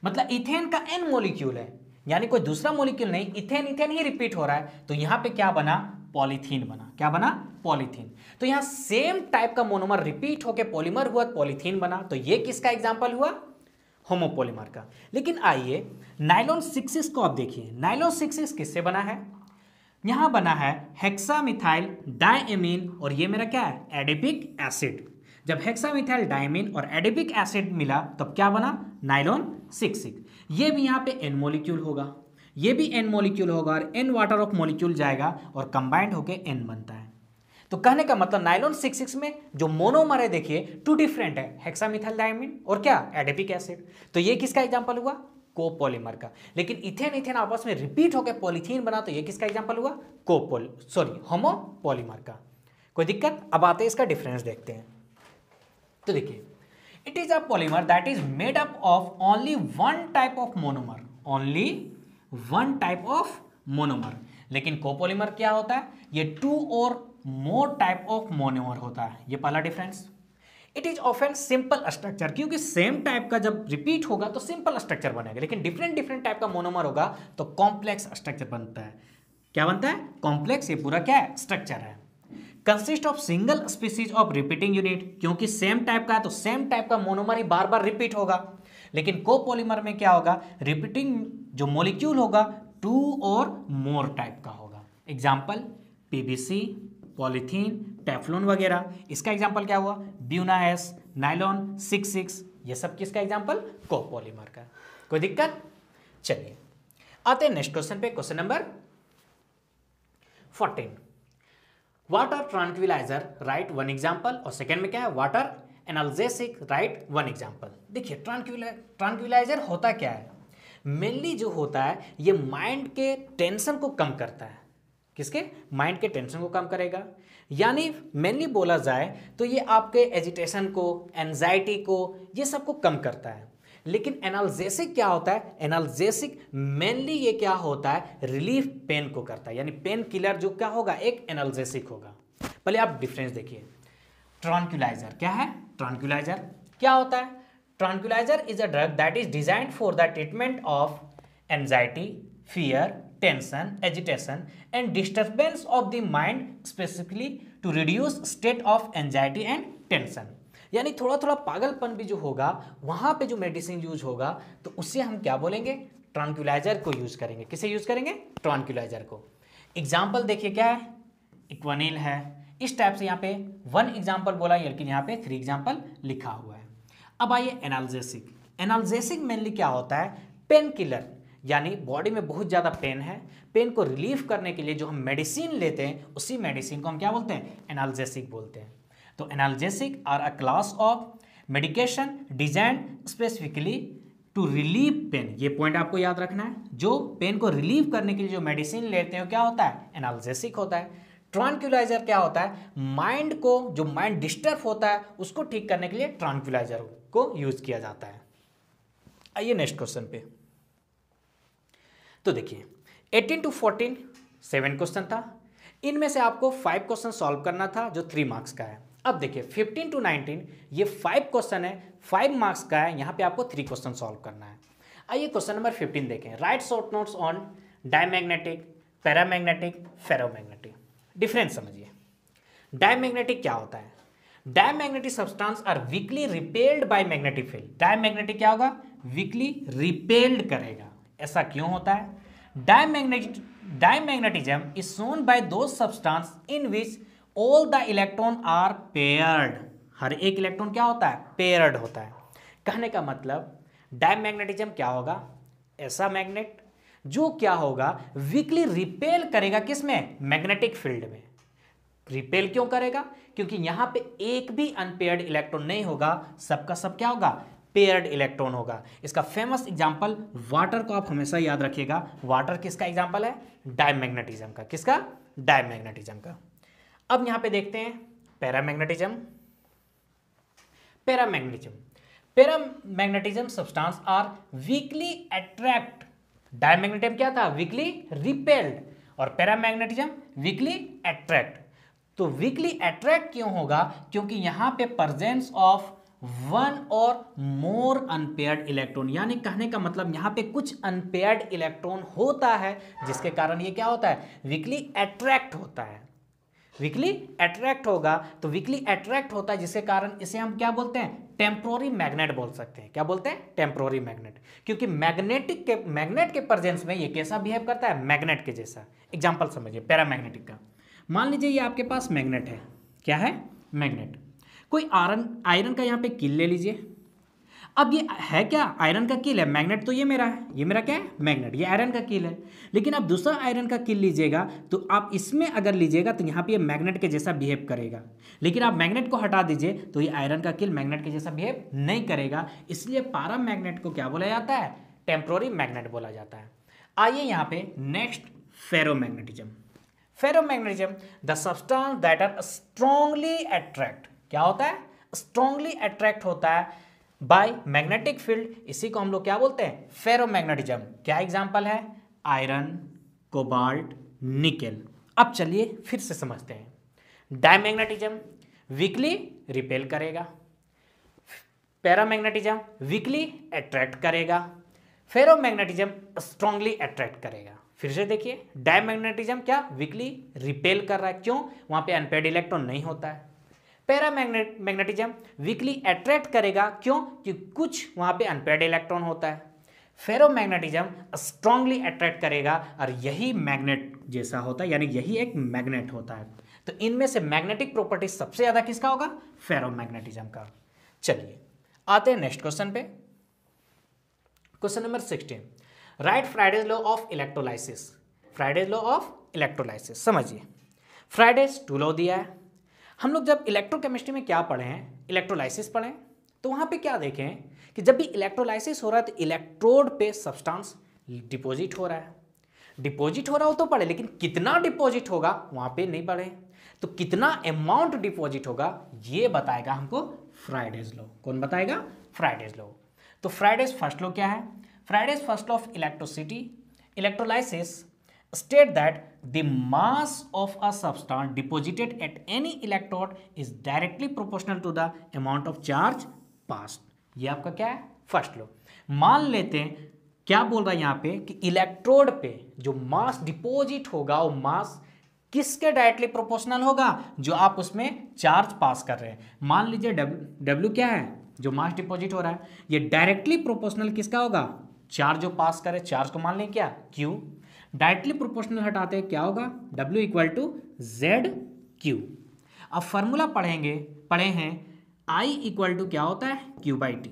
Speaker 1: मतलब इथेन का एन मोलिक्यूल है यानी कोई दूसरा मोलिक्यूल नहीं इथेन इथेन ही रिपीट हो रहा है तो यहाँ पे क्या बना पॉलीथीन बना क्या बना पॉलीथीन तो यहाँ सेम टाइप का मोनोमर रिपीट होकर पॉलीमर हुआ पॉलीथीन तो बना तो ये किसका एग्जाम्पल हुआ होमोपोलीमर का लेकिन आइए नाइलॉन सिक्सिस को आप देखिए नाइलॉन सिक्सिस किससे बना है यहां बना है हेक्सामिथाइल डायमीन और ये मेरा क्या है एडिपिक एसिड जब हेक्सामिथाइल डायमीन और एडिपिक एसिड मिला तब क्या बना नाइलोन सिक्स ये भी यहां पे एन मोलिक्यूल होगा ये भी एन मोलिक्यूल होगा और एन वाटर ऑफ मोलिक्यूल जाएगा और कंबाइंड होकर एन बनता है तो कहने का मतलब नाइलॉन सिक्स में जो मोनोमर है देखिए टू डिफरेंट है हेक्सामिथाइल डायमिन और क्या एडिपिक एसिड तो ये किसका एग्जाम्पल हुआ कोपोलीमर का लेकिन इथेन इथेन आपस में रिपीट होकर पॉलीथीन बना तो ये किसका एग्जाम्पल हुआ कोपोल सॉरी होमो पॉलीमर का कोई दिक्कत अब आते हैं इसका डिफरेंस देखते हैं तो देखिए it is a polymer that is made up of only one type of monomer only one type of monomer लेकिन कोपोलीमर क्या होता है ये to or more type of monomer होता है ये पहला difference it is often simple structure क्योंकि सेम टाइप का जब रिपीट होगा तो सिंपल स्ट्रक्चर बनेगा लेकिन डिफरेंट डिफरेंट टाइप का मोनोमर होगा तो कॉम्प्लेक्स स्ट्रक्चर बनता है क्या बनता है कॉम्प्लेक्स ये पूरा क्या है स्ट्रक्चर है consist of single species of repeating unit क्योंकि सेम टाइप का है तो सेम टाइप का मोनोमर ही बार बार रिपीट होगा लेकिन कोपोलीमर में क्या होगा रिपीटिंग जो मोलिक्यूल होगा टू और मोर टाइप का होगा एग्जाम्पल पीबीसी पॉलीथीन टेफलोन वगैरह इसका एग्जाम्पल क्या हुआ buna S nylon six six ये सब किसका एग्जाम्पल कोपोलीमर का कोई दिक्कत चलिए आते हैं नेक्स्ट क्वेश्चन पे question number fourteen water tranquilizer right one example और सेकेंड में क्या है water analgesic right one example देखिए ट्रांक्विलाइजर होता क्या है मेनली जो होता है ये माइंड के टेंशन को कम करता है किसके माइंड के टेंशन को कम करेगा यानी मेनली बोला जाए तो ये आपके एजिटेशन को एनजाइटी को ये सब को कम करता है लेकिन एनाल्जेसिक क्या होता है एनाल्जेसिक मेनली ये क्या होता है रिलीफ पेन को करता है यानी पेन किलर जो क्या होगा एक एनाल्जेसिक होगा पहले आप डिफरेंस देखिए ट्रॉन्क्यूलाइजर क्या है ट्रॉन्क्यूलाइजर क्या होता है tranquilizer is a drug that is designed for the treatment of anxiety fear tension agitation and disturbance of the mind specifically to reduce state of anxiety and tension यानी थोड़ा थोड़ा पागलपन भी जो होगा वहाँ पे जो मेडिसिन यूज होगा तो उससे हम क्या बोलेंगे ट्रांक्यूलाइजर को यूज करेंगे किसे यूज करेंगे ट्रांक्यूलाइजर को एग्जाम्पल देखिए क्या है इक्वनिल है इस टाइप से यहाँ पे वन एग्जाम्पल बोला लेकिन यहाँ पे थ्री एग्जाम्पल लिखा हुआ है अब आइए एनाल्जेसिक एनाल्जेसिक मेनली क्या होता है पेन किलर यानी बॉडी में बहुत ज़्यादा पेन है पेन को रिलीव करने के लिए जो हम मेडिसिन लेते हैं उसी मेडिसिन को हम क्या बोलते हैं एनाल्जेसिक बोलते हैं तो analgesic are a class of medication design specifically to relieve pain ये पॉइंट आपको याद रखना है जो पेन को रिलीव करने के लिए जो मेडिसिन लेते हैं क्या होता है एनाल्जेसिक होता है ट्रांक्यूलाइजर क्या होता है माइंड को जो माइंड डिस्टर्ब होता है उसको ठीक करने के लिए ट्रांक्यूलाइजर को यूज किया जाता है आइए नेक्स्ट क्वेश्चन पे तो देखिए 18 टू 14 सेवन क्वेश्चन था इनमें से आपको फाइव क्वेश्चन सॉल्व करना था जो थ्री मार्क्स का है अब देखिए 15 टू 19 ये फाइव क्वेश्चन है फाइव मार्क्स का है यहाँ पे आपको थ्री क्वेश्चन सॉल्व करना है आइए क्वेश्चन नंबर 15 देखें write short notes on diamagnetic paramagnetic ferromagnetic difference समझिए डायमैग्नेटिक क्या होता है diamagnetic substance are weakly repelled by magnetic field diamagnetic क्या होगा वीकली रिपेल्ड करेगा ऐसा क्यों होता है diamagnet diamagnetism is shown by those substance in which all the electron are paired हर एक इलेक्ट्रॉन क्या होता है पेयर्ड होता है कहने का मतलब डायमैग्नेटिज्म क्या होगा ऐसा मैग्नेट जो क्या होगा वीकली रिपेल करेगा किस में मैग्नेटिक फील्ड में रिपेल क्यों करेगा क्योंकि यहां पे एक भी अनपेयर्ड इलेक्ट्रॉन नहीं होगा सबका सब क्या होगा पेयर्ड इलेक्ट्रॉन होगा इसका फेमस एग्जाम्पल वाटर को आप हमेशा याद रखिएगा वाटर किसका एग्जाम्पल है डायमैग्नेटिज्म का किसका डायमैग्नेटिज्म का अब यहां पे देखते हैं paramagnetism paramagnetism paramagnetism substance are weakly attract diamagnetism क्या था वीकली रिपेल्ड और पैरामैग्नेटिज्म वीकली अट्रैक्ट तो वीकली अट्रैक्ट क्यों होगा क्योंकि यहां पे प्रेजेंस ऑफ वन और मोर अनपेयर्ड इलेक्ट्रॉन यानी कहने का मतलब यहां पे कुछ अनपेयर्ड इलेक्ट्रॉन होता है जिसके कारण ये क्या होता है वीकली अट्रैक्ट होता है वीकली अट्रैक्ट होगा तो वीकली अट्रैक्ट होता है जिसके कारण इसे हम क्या बोलते हैं टेम्प्रोरी मैग्नेट बोल सकते हैं क्या बोलते हैं टेम्प्रोरी मैग्नेट क्योंकि मैग्नेटिक के मैग्नेट के प्रेजेंस में ये कैसा बिहेव करता है मैग्नेट के जैसा एग्जाम्पल समझिए पैरामैग्नेटिक का मान लीजिए ये आपके पास मैग्नेट है क्या है मैग्नेट कोई आयरन आयरन का यहाँ पे किल ले लीजिए अब ये है क्या आयरन का किल है मैग्नेट तो ये मेरा है ये मेरा क्या है मैग्नेट ये आयरन का किल है लेकिन आप दूसरा आयरन का किल लीजिएगा तो आप इसमें अगर लीजिएगा तो यहाँ पे ये मैग्नेट के जैसा बिहेव करेगा लेकिन आप मैग्नेट को हटा दीजिए तो ये आयरन का किल मैग्नेट के जैसा बिहेव नहीं करेगा इसलिए पारा मैग्नेट को क्या बोला जाता है टेम्प्रोरी मैग्नेट बोला जाता है आइए यहाँ पे next ferro ferro magnetism the substance that are strongly attract क्या होता है स्ट्रॉन्गली अट्रैक्ट होता है बाय मैग्नेटिक फील्ड इसी को हम लोग क्या बोलते हैं फेरोमैग्नेटिज्म क्या एग्जाम्पल है आयरन कोबाल्ट निकेल अब चलिए फिर से समझते हैं डायमैग्नेटिज्म वीकली रिपेल करेगा पैरामैग्नेटिज्म वीकली अट्रैक्ट करेगा फेरोमैग्नेटिज्म स्ट्रांगली अट्रैक्ट करेगा फिर से देखिए डायमैग्नेटिज्म क्या वीकली रिपेल कर रहा है क्यों वहां पे अनपेड इलेक्ट्रॉन नहीं होता है पैरा मैग्नेटिज्म वीकली अट्रैक्ट करेगा क्यों कि कुछ वहां पे अनपेड इलेक्ट्रॉन होता है फेरोमैग्नेटिज्म स्ट्रांगली अट्रैक्ट करेगा और यही मैग्नेट जैसा होता है यानी यही एक मैग्नेट होता है तो इनमें से मैग्नेटिक प्रॉपर्टी सबसे ज़्यादा किसका होगा फेरोमैग्नेटिज्म का चलिए आते हैं नेक्स्ट क्वेश्चन पे question number sixteen right Faraday's law of electrolysis Faraday's law of electrolysis समझिए फ्राइडेज टू लॉ दिया है हम लोग जब इलेक्ट्रोकेमिस्ट्री में क्या पढ़े हैं इलेक्ट्रोलाइसिस पढ़े तो वहाँ पे क्या देखें कि जब भी इलेक्ट्रोलाइसिस हो रहा है तो इलेक्ट्रोड पे सब्सटेंस डिपॉजिट हो रहा है डिपॉजिट हो रहा हो तो पढ़े लेकिन कितना डिपॉजिट होगा वहाँ पे नहीं पढ़े तो कितना अमाउंट डिपॉजिट होगा ये बताएगा हमको फ्राइडेज लो कौन बताएगा फ्राइडेज लो तो फ्राइडेज फर्स्ट लो क्या है Faraday's first law of electricity electrolysis state that the mass of a substance deposited at any electrode is directly proportional to the amount of charge passed. ये आपका क्या है first लो मान लेते हैं क्या बोल रहा है यहां पे कि इलेक्ट्रोड पे जो मास डिपोजिट होगा वो मास किसके डायरेक्टली प्रोपोर्शनल होगा जो आप उसमें चार्ज पास कर रहे हैं मान लीजिए डब्ल्यू क्या है जो मास डिपोजिट हो रहा है ये डायरेक्टली प्रोपोर्शनल किसका होगा चार्ज जो पास करे चार्ज को मान लें क्या क्यू डायरेक्टली प्रोपोर्शनल हटाते हैं क्या होगा W equal to Z Q अब फार्मूला पढ़ेंगे पढ़े हैं I इक्वल टू क्या होता है Q by T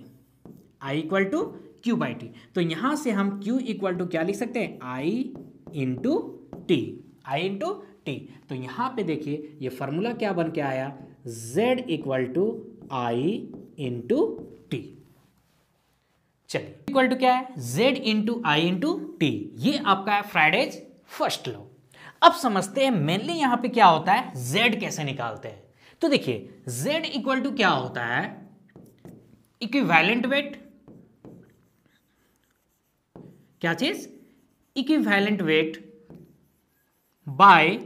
Speaker 1: I equal to Q by T तो यहाँ से हम Q इक्वल टू क्या लिख सकते हैं I into T I into T तो यहां पे देखिए ये फॉर्मूला क्या बन के आया Z equal to I into चलिए इक्वल टू क्या है Z into I into T ये आपका है फ्राइडेज फर्स्ट लॉ अब समझते हैं मेनली यहां पे क्या होता है जेड कैसे निकालते हैं तो देखिए जेड इक्वल टू क्या होता है इक्विवेलेंट वेट क्या चीज equivalent weight by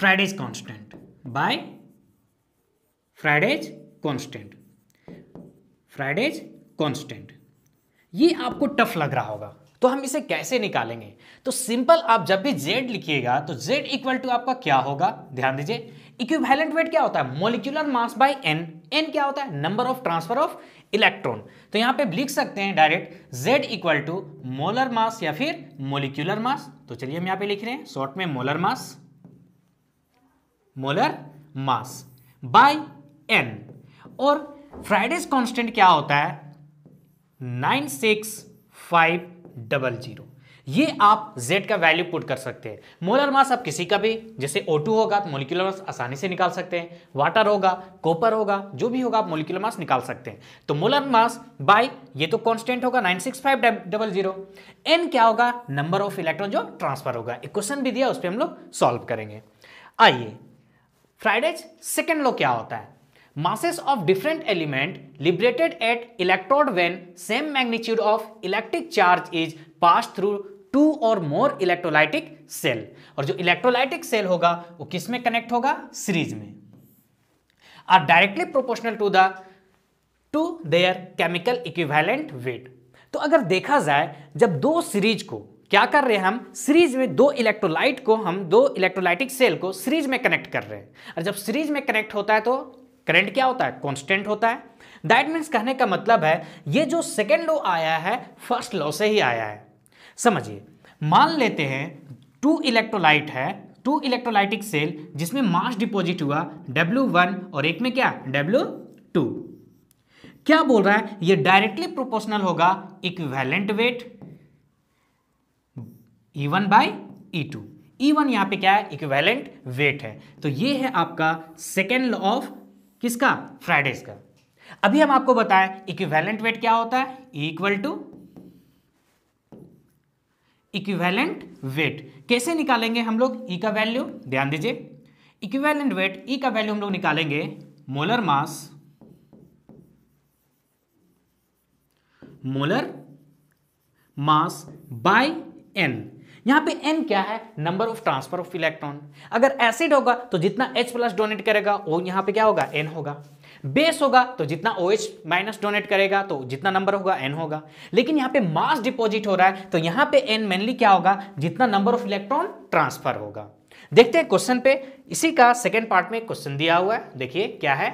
Speaker 1: Faraday's constant by Faraday's constant Faraday's constant ये आपको टफ लग रहा होगा तो हम इसे कैसे निकालेंगे तो सिंपल आप जब भी जेड लिखिएगा तो जेड इक्वल टू आपका क्या होगा ध्यान दीजिए इक्विवेलेंट वेट क्या होता है molecular mass by N N क्या होता है number of transfer of electron तो यहां पे लिख सकते हैं direct Z equal to molar mass या फिर मोलिकुलर मास तो चलिए हम यहां पे लिख रहे हैं शॉर्ट में molar mass molar mass by N और फ्राइडेज कांस्टेंट क्या होता है nine six five double zero ये आप Z का वैल्यू पुट कर सकते हैं मोलर मास आप किसी का भी जैसे O2 होगा तो मोलिकुलर मास आसानी से निकाल सकते हैं वाटर होगा कॉपर होगा जो भी होगा आप मोलिकुलर मास निकाल सकते हैं तो मोलर मास बाय ये तो कांस्टेंट होगा डबल जीरो एन क्या होगा नंबर ऑफ इलेक्ट्रॉन जो ट्रांसफर होगा एक क्वेश्चन भी दिया उस पर हम लोग सॉल्व करेंगे आइए फ्राइडेज सेकेंड लो क्या होता है masses of different element liberated at electrode when same magnitude of electric charge is passed through two or more electrolytic cell और जो इलेक्ट्रोलाइटिक सेल होगा वो किस में कनेक्ट होगा सीरीज में are directly proportional to the to their chemical equivalent weight तो अगर देखा जाए जब दो सीरीज को क्या कर रहे हैं हम सीरीज में दो इलेक्ट्रोलाइट को हम दो इलेक्ट्रोलाइटिक सेल को सीरीज में कनेक्ट कर रहे हैं और जब सीरीज में कनेक्ट होता है तो करंट क्या होता है कॉन्स्टेंट होता है दैट मीन्स कहने का मतलब है ये जो सेकेंड लॉ आया है फर्स्ट लॉ से ही आया है समझिए मान लेते हैं टू इलेक्ट्रोलाइट है टू इलेक्ट्रोलाइटिक सेल जिसमें मास डिपॉजिट हुआ W1 और एक में क्या W2 क्या बोल रहा है ये डायरेक्टली प्रोपोर्शनल होगा equivalent weight E1 by E two E one यहाँ पे क्या है इक्विवेलेंट वेट है तो ये है आपका सेकेंड लॉ ऑफ किसका फ्राइडेज का अभी हम आपको बताएं इक्विवेलेंट वेट क्या होता है इक्वल टू इक्विवेलेंट वेट कैसे निकालेंगे हम लोग ई e का वैल्यू ध्यान दीजिए इक्विवेलेंट वेट ई का वैल्यू हम लोग निकालेंगे molar mass molar mass by N यहां पे n क्या है number of transfer of electron अगर एसिड होगा तो जितना H प्लस डोनेट करेगा वो यहां पे क्या होगा n होगा बेस होगा तो जितना ओ एच माइनस डोनेट करेगा तो जितना नंबर होगा n होगा लेकिन यहां पे मास डिपॉजिट हो रहा है तो यहां पे n मेनली क्या होगा जितना नंबर ऑफ इलेक्ट्रॉन ट्रांसफर होगा देखते हैं क्वेश्चन पे इसी का सेकेंड पार्ट में क्वेश्चन दिया हुआ है देखिए क्या है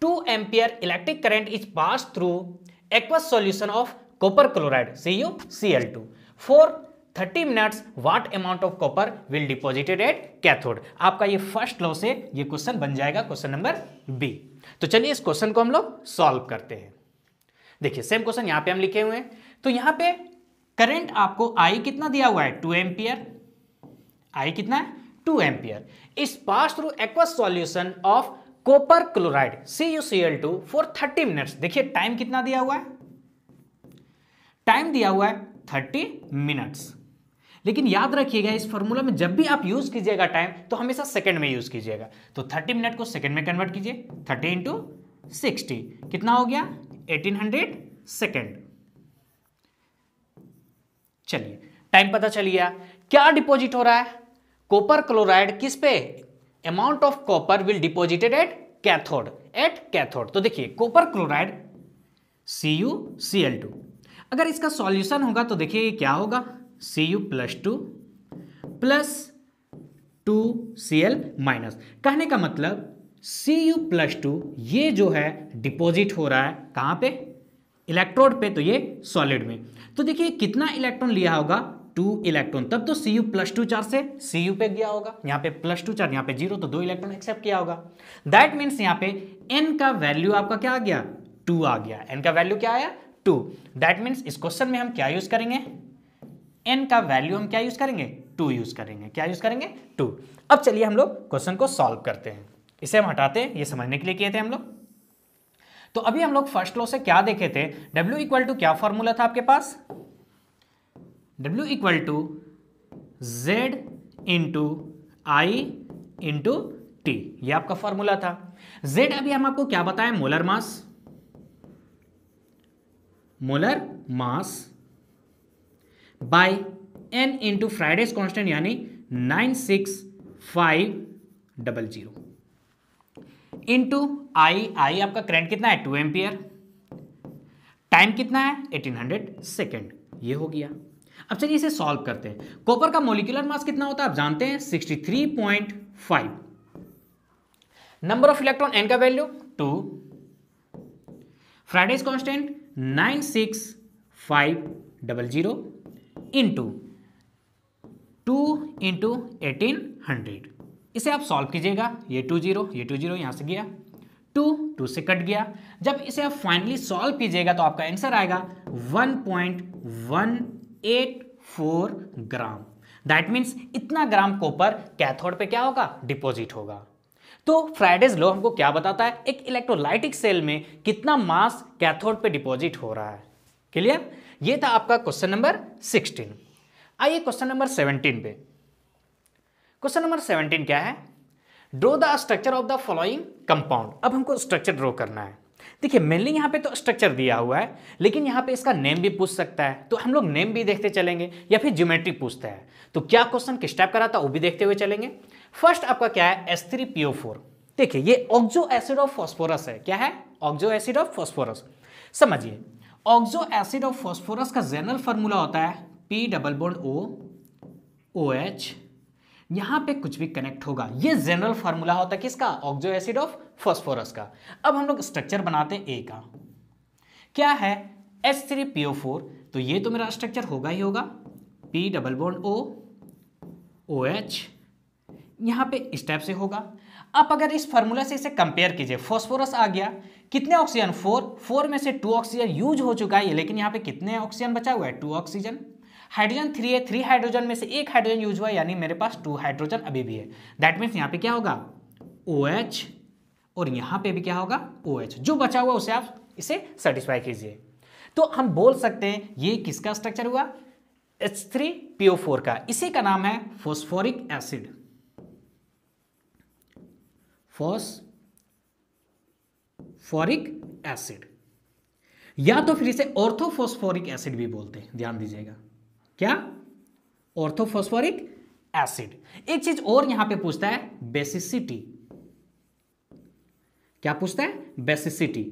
Speaker 1: two ampere electric current is pass through aqueous solution of copper chloride C U C L two for thirty minutes what amount of copper will deposited at cathode आपका ये first law से ये क्वेश्चन बन जाएगा question number B तो चलिए इस question को हम लोग सॉल्व करते हैं देखिए सेम क्वेश्चन यहां पे हम लिखे हुए हैं तो यहां पे करंट आपको आई कितना दिया हुआ है टू एम्पियर आई कितना है two ampere is pass through aqueous solution of copper chloride C U C L two for thirty minutes देखिए टाइम कितना दिया हुआ है टाइम दिया हुआ है थर्टी मिनट्स लेकिन याद रखिएगा इस फॉर्मूला में जब भी आप यूज कीजिएगा टाइम तो हमेशा सेकंड में यूज कीजिएगा तो 30 मिनट को सेकंड में कन्वर्ट कीजिए 30 इंटू सिक्सटी कितना हो गया 1800 हंड्रेड सेकेंड चलिए टाइम पता चल गया क्या डिपॉजिट हो रहा है कॉपर क्लोराइड किस पे amount of copper will deposited at cathode at cathode तो देखिए copper chloride C U C L two अगर इसका सॉल्यूशन होगा तो देखिए क्या होगा C U plus two plus two C L minus कहने का मतलब सी यू प्लस टू ये जो है डिपॉजिट हो रहा है कहाँ पे इलेक्ट्रोड पे तो ये सॉलिड में तो देखिए कितना इलेक्ट्रॉन लिया होगा टू इलेक्ट्रॉन तब तो सी यू प्लस टू चार से सी यू पे गया होगा यहाँ पे प्लस टू चार यहाँ पे जीरो तो दो इलेक्ट्रॉन एक्सेप्ट किया होगा दैट मीन्स यहाँ पे एन का वैल्यू आपका क्या आ गया टू आ गया एन का वैल्यू क्या आया टू दैट मीन्स इस क्वेश्चन में हम क्या यूज करेंगे एन का वैल्यू हम क्या यूज करेंगे टू यूज करेंगे क्या यूज करेंगे टू अब चलिए हम लोग क्वेश्चन को सॉल्व करते हैं इसे हम हटाते हैं ये समझने के लिए किए थे हम लोग तो अभी हम लोग फर्स्ट लॉ से क्या देखे थे W इक्वल टू क्या फॉर्मूला था आपके पास W equal to Z into I into T ये आपका फॉर्मूला था Z अभी हम आपको क्या बताएं molar mass molar mass by N into Faraday's constant यानी nine six five double zero into I I आपका करंट कितना है टू एम्पियर टाइम कितना है एटीन हंड्रेड सेकेंड ये हो गया अब चलिए इसे सॉल्व करते हैं कॉपर का मोलिकुलर मास कितना होता है आप जानते हैं sixty three point five number of electron N का value two Faraday's constant nine six five double zero into two into eighteen hundred इसे आप सॉल्व कीजिएगा ये टू जीरो ये टू जीरो यहाँ से गया टू टू से कट गया जब इसे आप फाइनली सॉल्व कीजिएगा तो आपका आंसर आएगा one point one eight four gram that means इतना ग्राम कॉपर कैथोड पे क्या होगा डिपॉजिट होगा तो फ्राइडेज लो हमको क्या बताता है एक इलेक्ट्रोलाइटिक सेल में कितना मास कैथोड पे डिपॉजिट हो रहा है क्लियर ये था आपका क्वेश्चन नंबर सिक्सटीन आइए क्वेश्चन नंबर सेवनटीन पे क्वेश्चन नंबर सेवनटीन क्या है draw the structure of the following compound अब हमको स्ट्रक्चर ड्रो करना है देखिए मेनली यहाँ पे तो स्ट्रक्चर दिया हुआ है लेकिन यहाँ पे इसका नेम भी पूछ सकता है तो हम लोग नेम भी देखते चलेंगे या फिर ज्योमेट्री पूछता है तो क्या क्वेश्चन किस टाइप का रहता वो भी देखते हुए चलेंगे फर्स्ट आपका क्या है S three P O four देखिए ये ऑक्जो एसिड ऑफ फॉस्फोरस है क्या है ऑक्जो एसिड ऑफ फॉस्फोरस समझिए ऑक्सो एसिड ऑफ फॉस्फोरस का जनरल फार्मूला होता है P double bond O O H यहाँ पे कुछ भी कनेक्ट होगा ये जनरल फार्मूला होता है किसका ऑक्सो एसिड ऑफ फॉस्फोरस का अब हम लोग स्ट्रक्चर बनाते हैं ए का क्या है H three P O four तो ये तो मेरा स्ट्रक्चर होगा ही होगा P double bond O O H यहाँ पे इस टाइप से होगा आप अगर इस फॉर्मूला से इसे कंपेयर कीजिए फॉस्फोरस आ गया कितने ऑक्सीजन फोर फोर में से टू ऑक्सीजन यूज हो चुका है लेकिन यहाँ पे कितने ऑक्सीजन बचा हुआ है टू ऑक्सीजन हाइड्रोजन थ्री है थ्री हाइड्रोजन में से एक हाइड्रोजन यूज हुआ यानी मेरे पास टू हाइड्रोजन अभी भी है दैट मीन्स यहाँ पे क्या होगा ओ OH और यहाँ पे भी क्या होगा ओ OH. जो बचा हुआ उसे आप इसे सेटिस्फाई कीजिए तो हम बोल सकते हैं ये किसका स्ट्रक्चर हुआ एच थ्री फोर का इसी का नाम है फोस्फोरिक एसिड फॉरिक एसिड या तो फिर इसे ऑर्थोफॉस्फोरिक एसिड भी बोलते हैं ध्यान दीजिएगा क्या ऑर्थोफॉस्फोरिक एसिड एक चीज और यहां पे पूछता है बेसिसिटी क्या पूछता है बेसिसिटी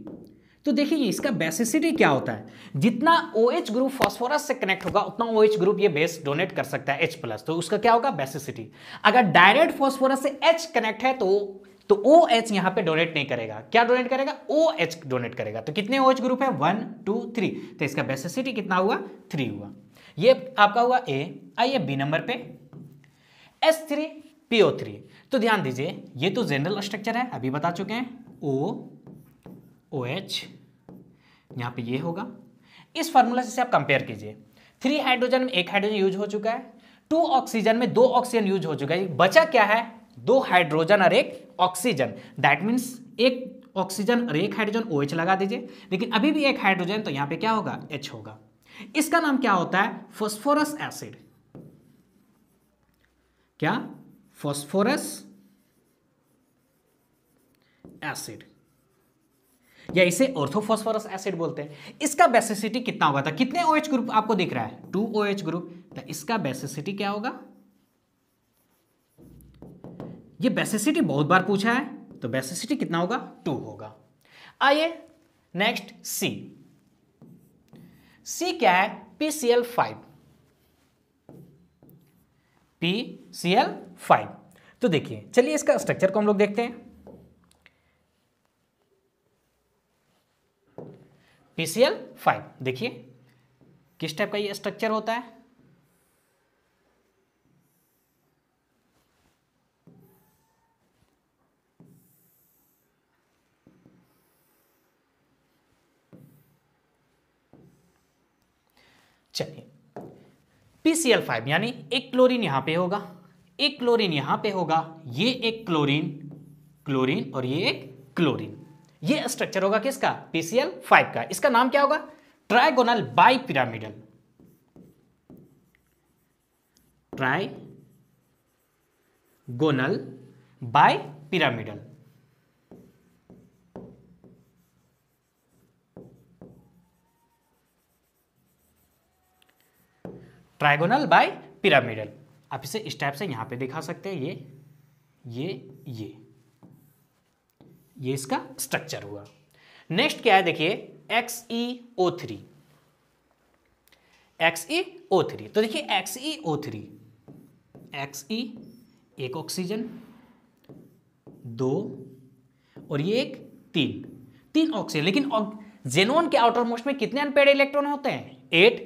Speaker 1: तो देखिए इसका बेसिसिटी क्या होता है जितना ओ OH ग्रुप फॉस्फोरस से कनेक्ट होगा उतना ओ OH ग्रुप ये बेस डोनेट कर सकता है एच प्लस तो उसका क्या होगा बेसिसिटी अगर डायरेक्ट फॉस्फोरस से एच कनेक्ट है तो तो ओ एच यहां पर डोनेट नहीं करेगा क्या डोनेट करेगा ओ एच डोनेट करेगा तो कितने ओ एच ग्रुप है वन टू थ्री तो इसका बेसिसिटी कितना हुआ थ्री हुआ ये आपका हुआ ए आइए बी नंबर पे S three P O three तो ध्यान दीजिए ये तो जनरल स्ट्रक्चर है अभी बता चुके हैं ओ ओ एच यहां पर यह होगा इस फॉर्मूला से आप कंपेयर कीजिए थ्री हाइड्रोजन में एक हाइड्रोजन यूज हो चुका है टू ऑक्सीजन में दो ऑक्सीजन यूज हो चुका है बचा क्या है दो हाइड्रोजन और एक ऑक्सीजन दैट मीन्स एक ऑक्सीजन और एक हाइड्रोजन ओ OH लगा दीजिए लेकिन अभी भी एक हाइड्रोजन तो यहाँ पे क्या होगा एच होगा इसका नाम क्या होता है फॉस्फोरस एसिड क्या फॉस्फोरस एसिड या इसे ऑर्थोफॉस्फोरस एसिड बोलते हैं इसका बेसिसिटी कितना होगा था तो कितने OH ग्रुप आपको दिख रहा है टू OH ग्रुप तो इसका बेसिसिटी क्या होगा ये बेसिसिटी बहुत बार पूछा है तो बेसिसिटी कितना होगा टू होगा आइए नेक्स्ट सी सी क्या है P C L five P C L five तो देखिए चलिए इसका स्ट्रक्चर को हम लोग देखते हैं पी सी एल फाइव देखिए किस टाइप का ये स्ट्रक्चर होता है PCl5 फाइव यानी एक क्लोरीन यहां पे होगा एक क्लोरीन यहां पे होगा ये एक क्लोरीन क्लोरीन और ये एक क्लोरीन ये स्ट्रक्चर होगा किसका PCl5 फाइव का इसका नाम क्या होगा trigonal bipyramidal trigonal bipyramidal trigonal bipyramidal आप इसे इस टाइप से यहां पे दिखा सकते हैं ये ये ये ये इसका स्ट्रक्चर हुआ नेक्स्ट क्या है देखिए X E O three X E O three तो देखिए X E O three X E एक ऑक्सीजन दो और ये एक तीन तीन ऑक्सीजन लेकिन जेनोन के आउटर मोस्ट में कितने अनपेड इलेक्ट्रॉन होते हैं eight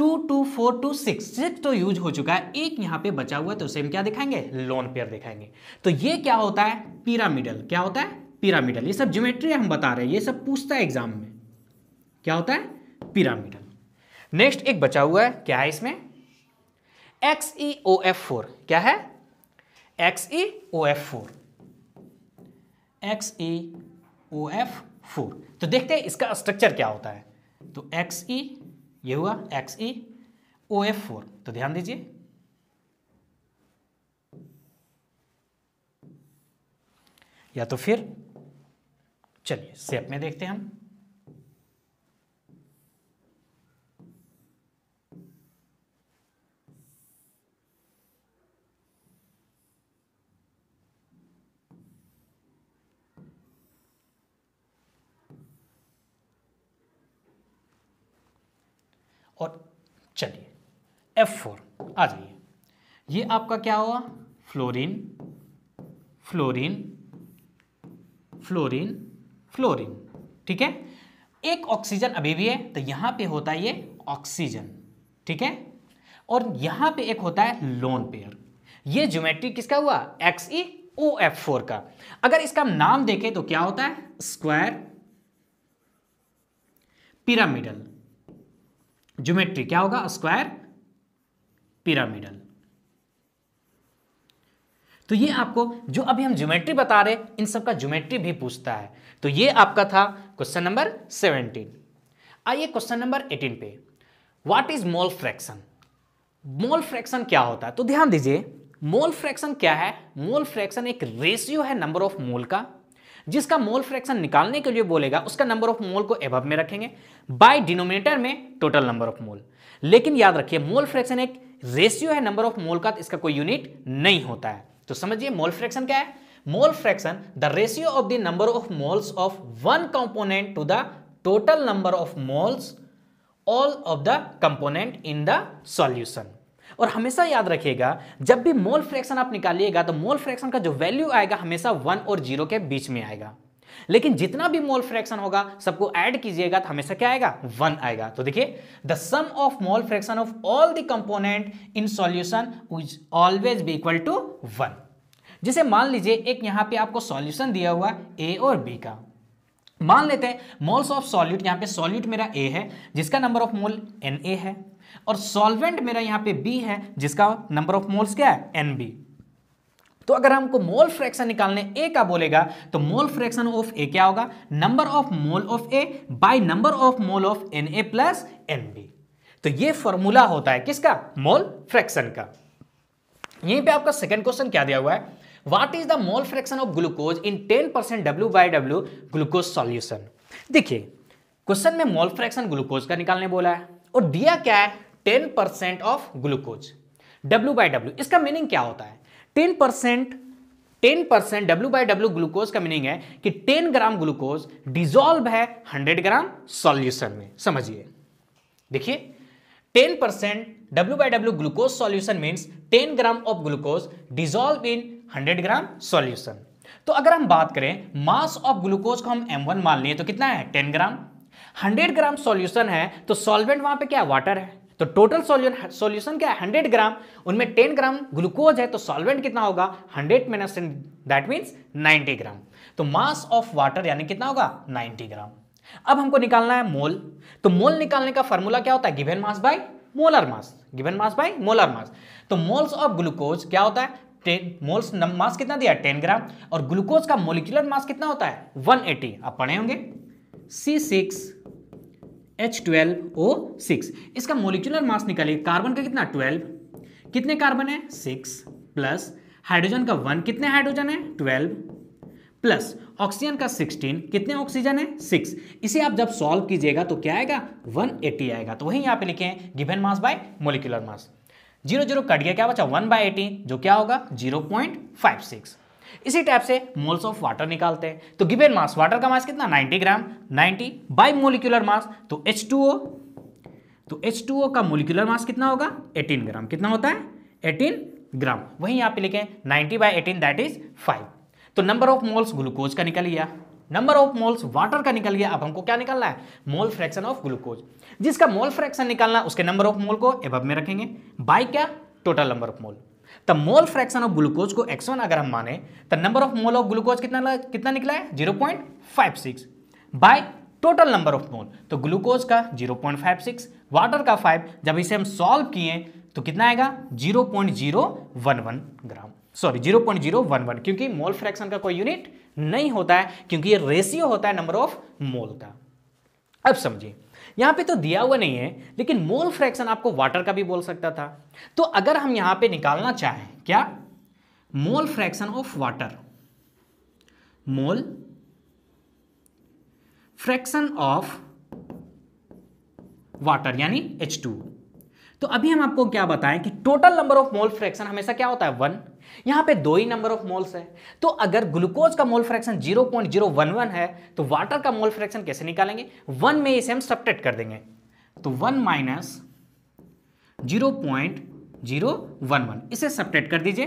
Speaker 1: two two four two six six तो यूज हो चुका है एक यहां पे बचा हुआ है तो सेम क्या दिखाएंगे लोन पेयर दिखाएंगे तो ये क्या होता है पिरामिडल क्या होता है पिरामिडल ये सब ज्योमेट्री हम बता रहे हैं ये सब पूछता है एग्जाम में क्या होता है पिरामिडल नेक्स्ट एक बचा हुआ है क्या है इसमें X E O F four क्या है X E O F four X E O F four तो देखते हैं इसका स्ट्रक्चर क्या होता है तो एक्स ई e ये हुआ X E O F four तो ध्यान दीजिए या तो फिर चलिए सेप में देखते हैं हम एफ फोर आ जाइए ये आपका क्या हुआ फ्लोरीन फ्लोरीन फ्लोरीन फ्लोरीन ठीक है एक ऑक्सीजन अभी भी है तो यहां पे होता है ये ऑक्सीजन ठीक है और यहां पे एक होता है लोन पेयर ये ज्योमेट्री किसका हुआ X E O F four का अगर इसका नाम देखें तो क्या होता है स्क्वायर पिरामिडल ज्योमेट्री क्या होगा स्क्वायर पिरामिडल तो ये आपको जो अभी हम ज्योमेट्री बता रहे इन सब का ज्योमेट्री भी पूछता है तो ये आपका था क्वेश्चन नंबर सेवनटीन आइए क्वेश्चन नंबर एटीन पे what is mole fraction mole fraction क्या होता है तो ध्यान दीजिए मोल फ्रैक्शन क्या है मोल फ्रैक्शन एक रेशियो है नंबर ऑफ मोल का जिसका मोल फ्रैक्शन निकालने के लिए बोलेगा उसका नंबर ऑफ मोल को एभव में रखेंगे बाय डिनोमिनेटर में टोटल नंबर ऑफ मोल लेकिन याद रखिए मोल फ्रैक्शन एक रेशियो है नंबर ऑफ मोल का तो इसका कोई यूनिट नहीं होता है तो समझिए मोल फ्रैक्शन क्या है mole fraction the ratio of the number of moles of one component to the total number of moles all of the component in the solution और हमेशा याद रखिएगा जब भी मोल फ्रैक्शन आप निकालिएगा तो मोल फ्रैक्शन का जो वैल्यू आएगा हमेशा वन और जीरो के बीच में आएगा लेकिन जितना भी मोल फ्रैक्शन होगा सबको ऐड कीजिएगा तो हमेशा क्या आएगा वन आएगा तो देखिए the sum of mole fraction of all the component in solution is always be equal to one जिसे मान लीजिए एक यहां पे आपको सॉल्यूशन दिया हुआ ए और बी का मान लेते हैं मोल्स ऑफ सॉल्यूट यहां पे सॉल्यूट मेरा ए है जिसका number of mole n A है और सॉल्वेंट मेरा यहां पे बी है जिसका नंबर ऑफ मोल्स क्या है एन बी तो अगर हमको मोल फ्रैक्शन निकालने ए का बोलेगा तो मोल फ्रैक्शन ऑफ ए क्या होगा number of mole of A by number of mole of n A plus n B तो ये फॉर्मूला होता है किसका मोल फ्रैक्शन का यहीं पे आपका सेकंड क्वेश्चन क्या दिया हुआ है what is the mole fraction of glucose in ten percent W by W glucose solution देखिए क्वेश्चन में मोल फ्रैक्शन ग्लूकोज का निकालने बोला है और दिया क्या है ten percent of glucose W by W इसका मीनिंग क्या होता है ten percent ten percent W by W glucose का मीनिंग है कि टेन ग्राम ग्लूकोज डिजोल्व है हंड्रेड ग्राम सॉल्यूशन में समझिए देखिए ten percent W by W glucose solution means ten gram of glucose dissolve in hundred gram solution तो अगर हम बात करें मास ऑफ ग्लूकोज को हम एम वन मान लें तो कितना है ten gram hundred gram solution है तो सॉल्वेंट वहां पे क्या वाटर है तो टोटल सोल्यून सोल्यूशन क्या है 100 ग्राम उनमें 10 ग्राम ग्लूकोज है तो सॉल्वेंट कितना होगा 100 minus ten that means 90 gram तो मास ऑफ वाटर यानी कितना होगा 90 ग्राम अब हमको निकालना है मोल तो मोल निकालने का फॉर्मूला क्या होता है given mass by molar mass given mass by molar mass तो मोल्स ऑफ ग्लूकोज क्या होता है मोल्स मास कितना दिया टेन ग्राम और ग्लूकोज का मोलिकुलर मास कितना होता है 180 आप पढ़े होंगे C six H twelve O six इसका मोलिकुलर मास निकालिए कार्बन का कितना ट्वेल्व कितने कार्बन है सिक्स प्लस हाइड्रोजन का वन कितने हाइड्रोजन है ट्वेल्व प्लस ऑक्सीजन का सिक्सटीन कितने ऑक्सीजन है सिक्स इसे आप जब सॉल्व कीजिएगा तो क्या आएगा वन एटी आएगा तो वहीं यहाँ पे लिखे हैं given mass by molecular mass zero zero cut गया क्या बचा वन बाय एटी जो क्या होगा जीरो पॉइंट फाइव सिक्स इसी टाइप से मोल्स ऑफ वाटर निकालते हैं तो गिवेन मास वाटर का मास कितना 90 ग्राम 90 बाय मोलिकुलर मास तो H2O तो H2O का मोलिकुलर मास कितना होगा 18 ग्राम कितना होता है 18 ग्राम वहीं यहाँ पे लिखें 90 by eighteen that is five तो नंबर ऑफ मोल्स ग्लूकोज का निकल गया नंबर ऑफ मोल्स वाटर का निकल गया अब हमको क्या निकालना है मोल फ्रैक्शन ऑफ ग्लूकोज जिसका मोल फ्रैक्शन निकालना उसके नंबर ऑफ मोल को एब में रखेंगे बाई क्या टोटल नंबर ऑफ मोल तो मोल फ्रैक्शन ऑफ ग्लूकोज को एक्स अगर हम माने तो number of mole of glucose कितना कितना निकला है zero point five six by total number of mole तो ग्लूकोज का zero point five six water का फाइव जब इसे हम सॉल्व किए तो कितना आएगा zero point zero one one gram sorry zero point zero one one क्योंकि मोल फ्रैक्शन का कोई यूनिट नहीं होता है क्योंकि ये रेशियो होता है नंबर ऑफ मोल का अब समझिए यहां पे तो दिया हुआ नहीं है लेकिन मोल फ्रैक्शन आपको वाटर का भी बोल सकता था तो अगर हम यहां पे निकालना चाहें क्या mole fraction of water mole fraction of water यानी H2 तो अभी हम आपको क्या बताएं कि total number of mole fraction हमेशा क्या होता है वन यहां पे दो ही नंबर ऑफ मोल्स है तो अगर ग्लूकोज का मोल फ्रैक्शन 0.011 है तो वाटर का मोल फ्रैक्शन कैसे निकालेंगे वन में इसे हम सब्टेक्ट कर देंगे तो one minus zero point zero one one इसे सब्टेक्ट कर दीजिए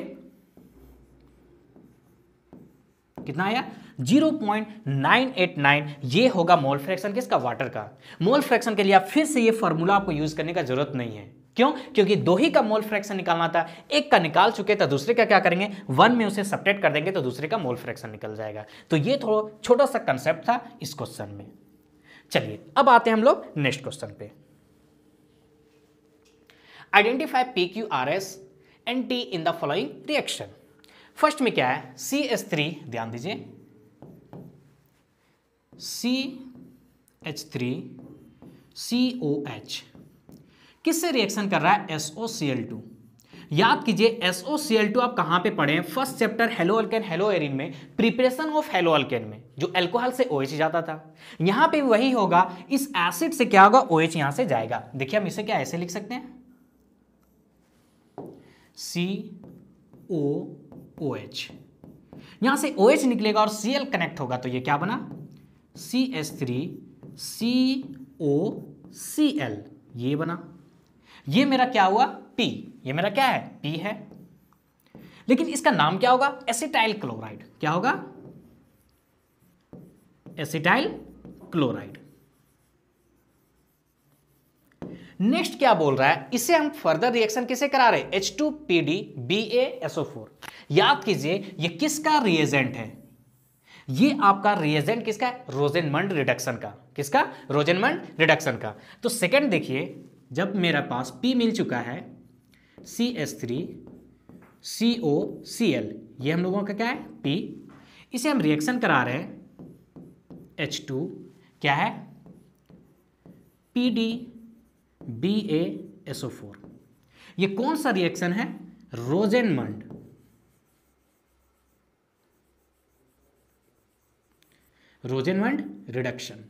Speaker 1: कितना आया 0.989 ये होगा मोल फ्रैक्शन किसका वाटर का मोल फ्रैक्शन के लिए आप फिर से ये फॉर्मूला आपको यूज करने का जरूरत नहीं है क्यों क्योंकि दो ही का मोल फ्रैक्शन निकालना था एक का निकाल चुके तो दूसरे का क्या करेंगे वन में उसे सपरेट कर देंगे तो दूसरे का मोल फ्रैक्शन निकल जाएगा तो ये थोड़ा छोटा सा कंसेप्ट था इस क्वेश्चन में चलिए अब आते हैं हम लोग नेक्स्ट क्वेश्चन पे identify P Q R S N T in the following reaction first में क्या है सी एस थ्री ध्यान दीजिए C H three C O H किससे रिएक्शन कर रहा है SOCl2 याद कीजिए SOCl2 आप कहाँ पे पढ़े हैं first chapter hello alkane hello arene में प्रिपरेशन ऑफ हेलो अल्केन में जो एल्कोहल से OH जाता था यहाँ पे वही होगा इस एसिड से क्या होगा OH यहाँ से जाएगा देखिए हम इसे क्या ऐसे लिख सकते हैं सी ओ ओ एच यहाँ से ओ OH निकलेगा और सी एल कनेक्ट होगा तो ये क्या बना C S three C O C L ये बना ये मेरा क्या हुआ पी ये मेरा क्या है पी है लेकिन इसका नाम क्या होगा एसिटाइल क्लोराइड क्या होगा एसिटाइल क्लोराइड नेक्स्ट क्या बोल रहा है इसे हम फर्दर रिएक्शन किसे करा रहे H two P D B SO four याद कीजिए ये किसका रिएजेंट है ये आपका रिएजेंट किसका है रोजेनमंड रिडक्शन का किसका रोजेनमंड रिडक्शन का तो सेकंड देखिए जब मेरा पास P मिल चुका है C S three C O C L ये हम लोगों का क्या है P इसे हम रिएक्शन करा रहे हैं एच टू क्या है P D B A S O four यह कौन सा रिएक्शन है रोजेनमंड रोजेनमंड रिडक्शन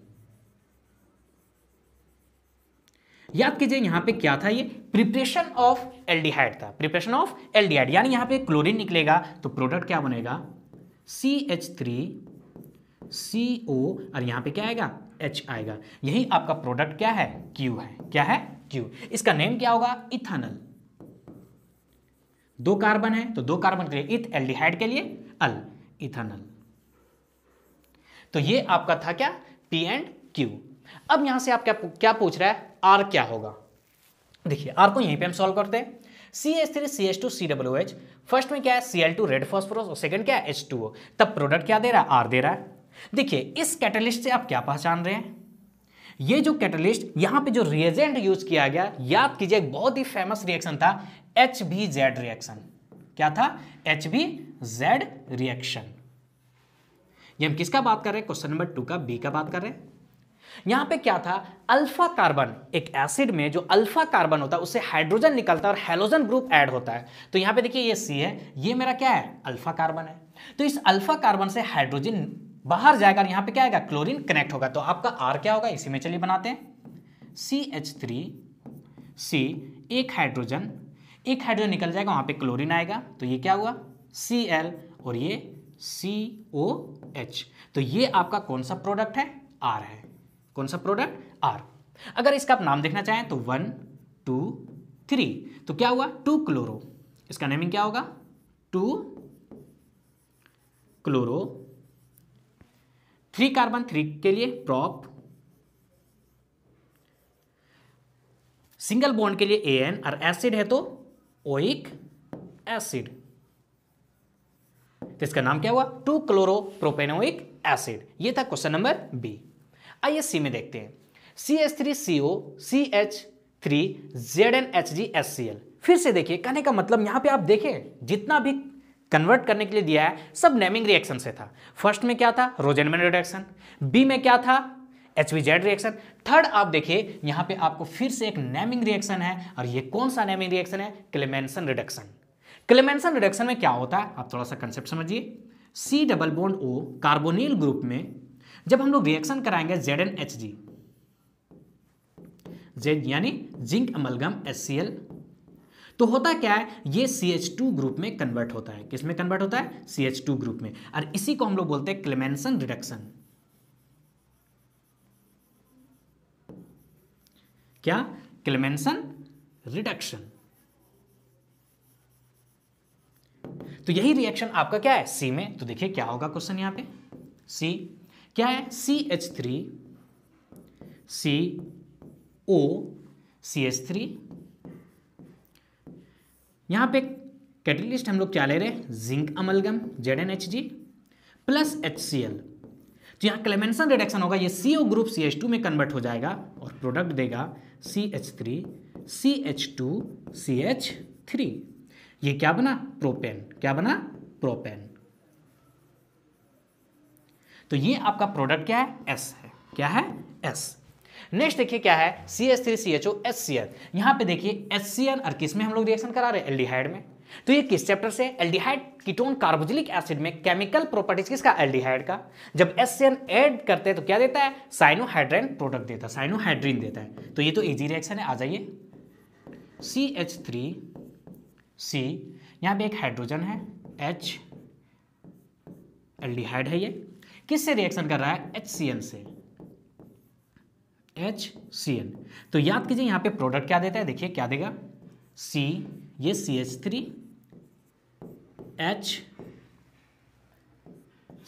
Speaker 1: याद कीजिए यहाँ पे क्या था ये प्रिपरेशन ऑफ एल्डिहाइड था प्रिपरेशन ऑफ एल्डिहाइड यानी यहाँ पे क्लोरीन निकलेगा तो प्रोडक्ट क्या बनेगा सी एच थ्री सी ओ और यहाँ पे क्या आएगा एच आएगा यही आपका प्रोडक्ट क्या है क्यू है क्या है क्यू इसका नेम क्या होगा इथानल दो कार्बन है तो दो कार्बन के लिए इथ एल्डिहाइड के लिए अल इथानल तो ये आपका था क्या पी एंड क्यू अब यहां से आप क्या क्या पूछ रहा है आर क्या होगा देखिए आर को यहीं पे हम सॉल्व करते हैं C H three C H two C W H first में क्या है C L two red phosphorus और सेकंड क्या है एच टू तब प्रोडक्ट क्या दे रहा है आर दे रहा है देखिए इस कैटलिस्ट से आप क्या पहचान रहे हैं ये जो कैटलिस्ट यहां पे जो रिएजेंट यूज किया गया याद कीजिए एक बहुत ही फेमस रिएक्शन था एच बी जेड रिएक्शन क्या था एच बी जेड रिएक्शन ये हम किसका बात कर रहे हैं क्वेश्चन नंबर टू का बी का बात कर रहे हैं यहां पे क्या था अल्फा कार्बन एक एसिड में जो अल्फा कार्बन होता है उससे हाइड्रोजन निकलता है और हेलोजन ग्रुप ऐड होता है तो यहां पे देखिए ये सी है ये मेरा क्या है अल्फा कार्बन है तो इस अल्फा कार्बन से हाइड्रोजन बाहर जाएगा यहां यहाँ पे क्या आएगा क्लोरीन कनेक्ट होगा तो आपका आर क्या होगा इसी में चलिए बनाते हैं सी एच थ्री सी एक हाइड्रोजन एक हाइड्रोजन निकल जाएगा वहां पे क्लोरीन आएगा तो ये क्या हुआ सी एल और ये सी ओ एच तो ये आपका कौन सा प्रोडक्ट है आर है कौन सा प्रोडक्ट आर अगर इसका आप नाम देखना चाहें तो वन टू थ्री तो क्या हुआ टू क्लोरो इसका नेमिंग क्या होगा two chloro three carbon three के लिए प्रॉप सिंगल बॉन्ड के लिए ए एन और एसिड है तो ओइक एसिड तो इसका नाम क्या हुआ टू क्लोरो प्रोपेनोइक एसिड ये था क्वेश्चन नंबर बी आइए सी में देखते हैं C H three C O C H three Z N H G S C L फिर से देखिए कहने का मतलब यहाँ पे आप देखें जितना भी कन्वर्ट करने के लिए दिया है सब नेमिंग रिएक्शन से था फर्स्ट में क्या था रोजेनमेन रिएक्शन बी में क्या था H V Z reaction third आप देखिए यहाँ पे आपको फिर से एक नेमिंग रिएक्शन है और ये कौन सा नेमिंग रिएक्शन है क्लेमेंसन रिडक्शन क्लेमेंसन रिडक्शन में क्या होता है आप थोड़ा सा कंसेप्ट समझिए C double bond O carbonyl group में जब हम लोग रिएक्शन कराएंगे Z N H G Z यानी zinc amalgam S C L तो होता क्या है ये सी एच टू ग्रुप में कन्वर्ट होता है किसमें कन्वर्ट होता है सी एच टू ग्रुप में और इसी को हम लोग बोलते हैं क्लेमेंसन रिडक्शन क्या क्लेमेंसन रिडक्शन तो यही रिएक्शन आपका क्या है सी में तो देखिए क्या होगा क्वेश्चन यहां पे सी क्या है C H three C O C H three यहाँ पे कैटलिस्ट हम लोग क्या ले रहे हैं zinc amalgam Z N H G plus H C L तो यहाँ क्लेमेंसन रिडक्शन होगा ये C O group C H two में कन्वर्ट हो जाएगा और प्रोडक्ट देगा C H three C H two C H three ये क्या बना प्रोपेन क्या बना प्रोपेन तो ये आपका प्रोडक्ट क्या है एस है क्या है एस नेक्स्ट देखिए क्या है C S three C H O S C N यहाँ पे देखिए एस सी एन और किस में हम लोग रिएक्शन करा रहे हैं एल्डिहाइड में तो ये किस चैप्टर से एल्डिहाइड कीटोन कार्बोजिलिक एसिड में केमिकल प्रॉपर्टीज किसका एल्डिहाइड का जब एस सी एन एड करते हैं तो क्या देता है साइनोहाइड्रेन प्रोडक्ट देता है साइनोहाइड्रीन देता है तो ये तो इजी रिएक्शन है आ जाइए सी एच थ्री सी यहाँ पे एक हाइड्रोजन है एच एल्डिहाइड है ये किससे रिएक्शन कर रहा है एच से एच सी एन तो याद कीजिए यहां पे प्रोडक्ट क्या देता है देखिए क्या देगा सी ये C H three H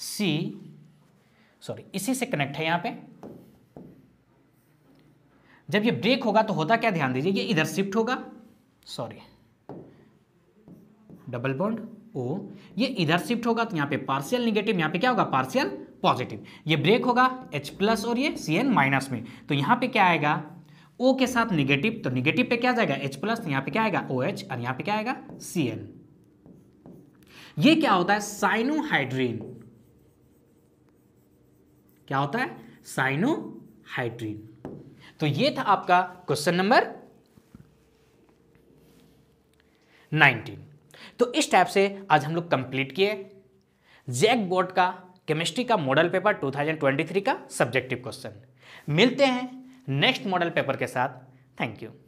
Speaker 1: C sorry इसी से कनेक्ट है यहां पे जब ये ब्रेक होगा तो होता क्या ध्यान दीजिए ये इधर शिफ्ट होगा सॉरी डबल बॉन्ड ओ ये इधर शिफ्ट होगा तो यहां पे पार्शियल निगेटिव यहां पे क्या होगा पार्शियल पॉजिटिव ये ब्रेक होगा H प्लस और ये एन माइनस में तो यहाँ पे क्या आएगा O के साथ निगेटिव तो निगेटिव पे क्या जाएगा H प्लस तो यहाँ पे क्या आएगा ओ एच और यहाँ पे क्या आएगा एन ये क्या होता है साइनोहाइड्रीन क्या होता है साइनोहाइड्रीन तो ये था आपका क्वेश्चन नंबर 19 तो इस टाइप से आज हम लोग कंप्लीट किए जैक बोर्ड का केमिस्ट्री का मॉडल पेपर 2023 का सब्जेक्टिव क्वेश्चन मिलते हैं नेक्स्ट मॉडल पेपर के साथ थैंक यू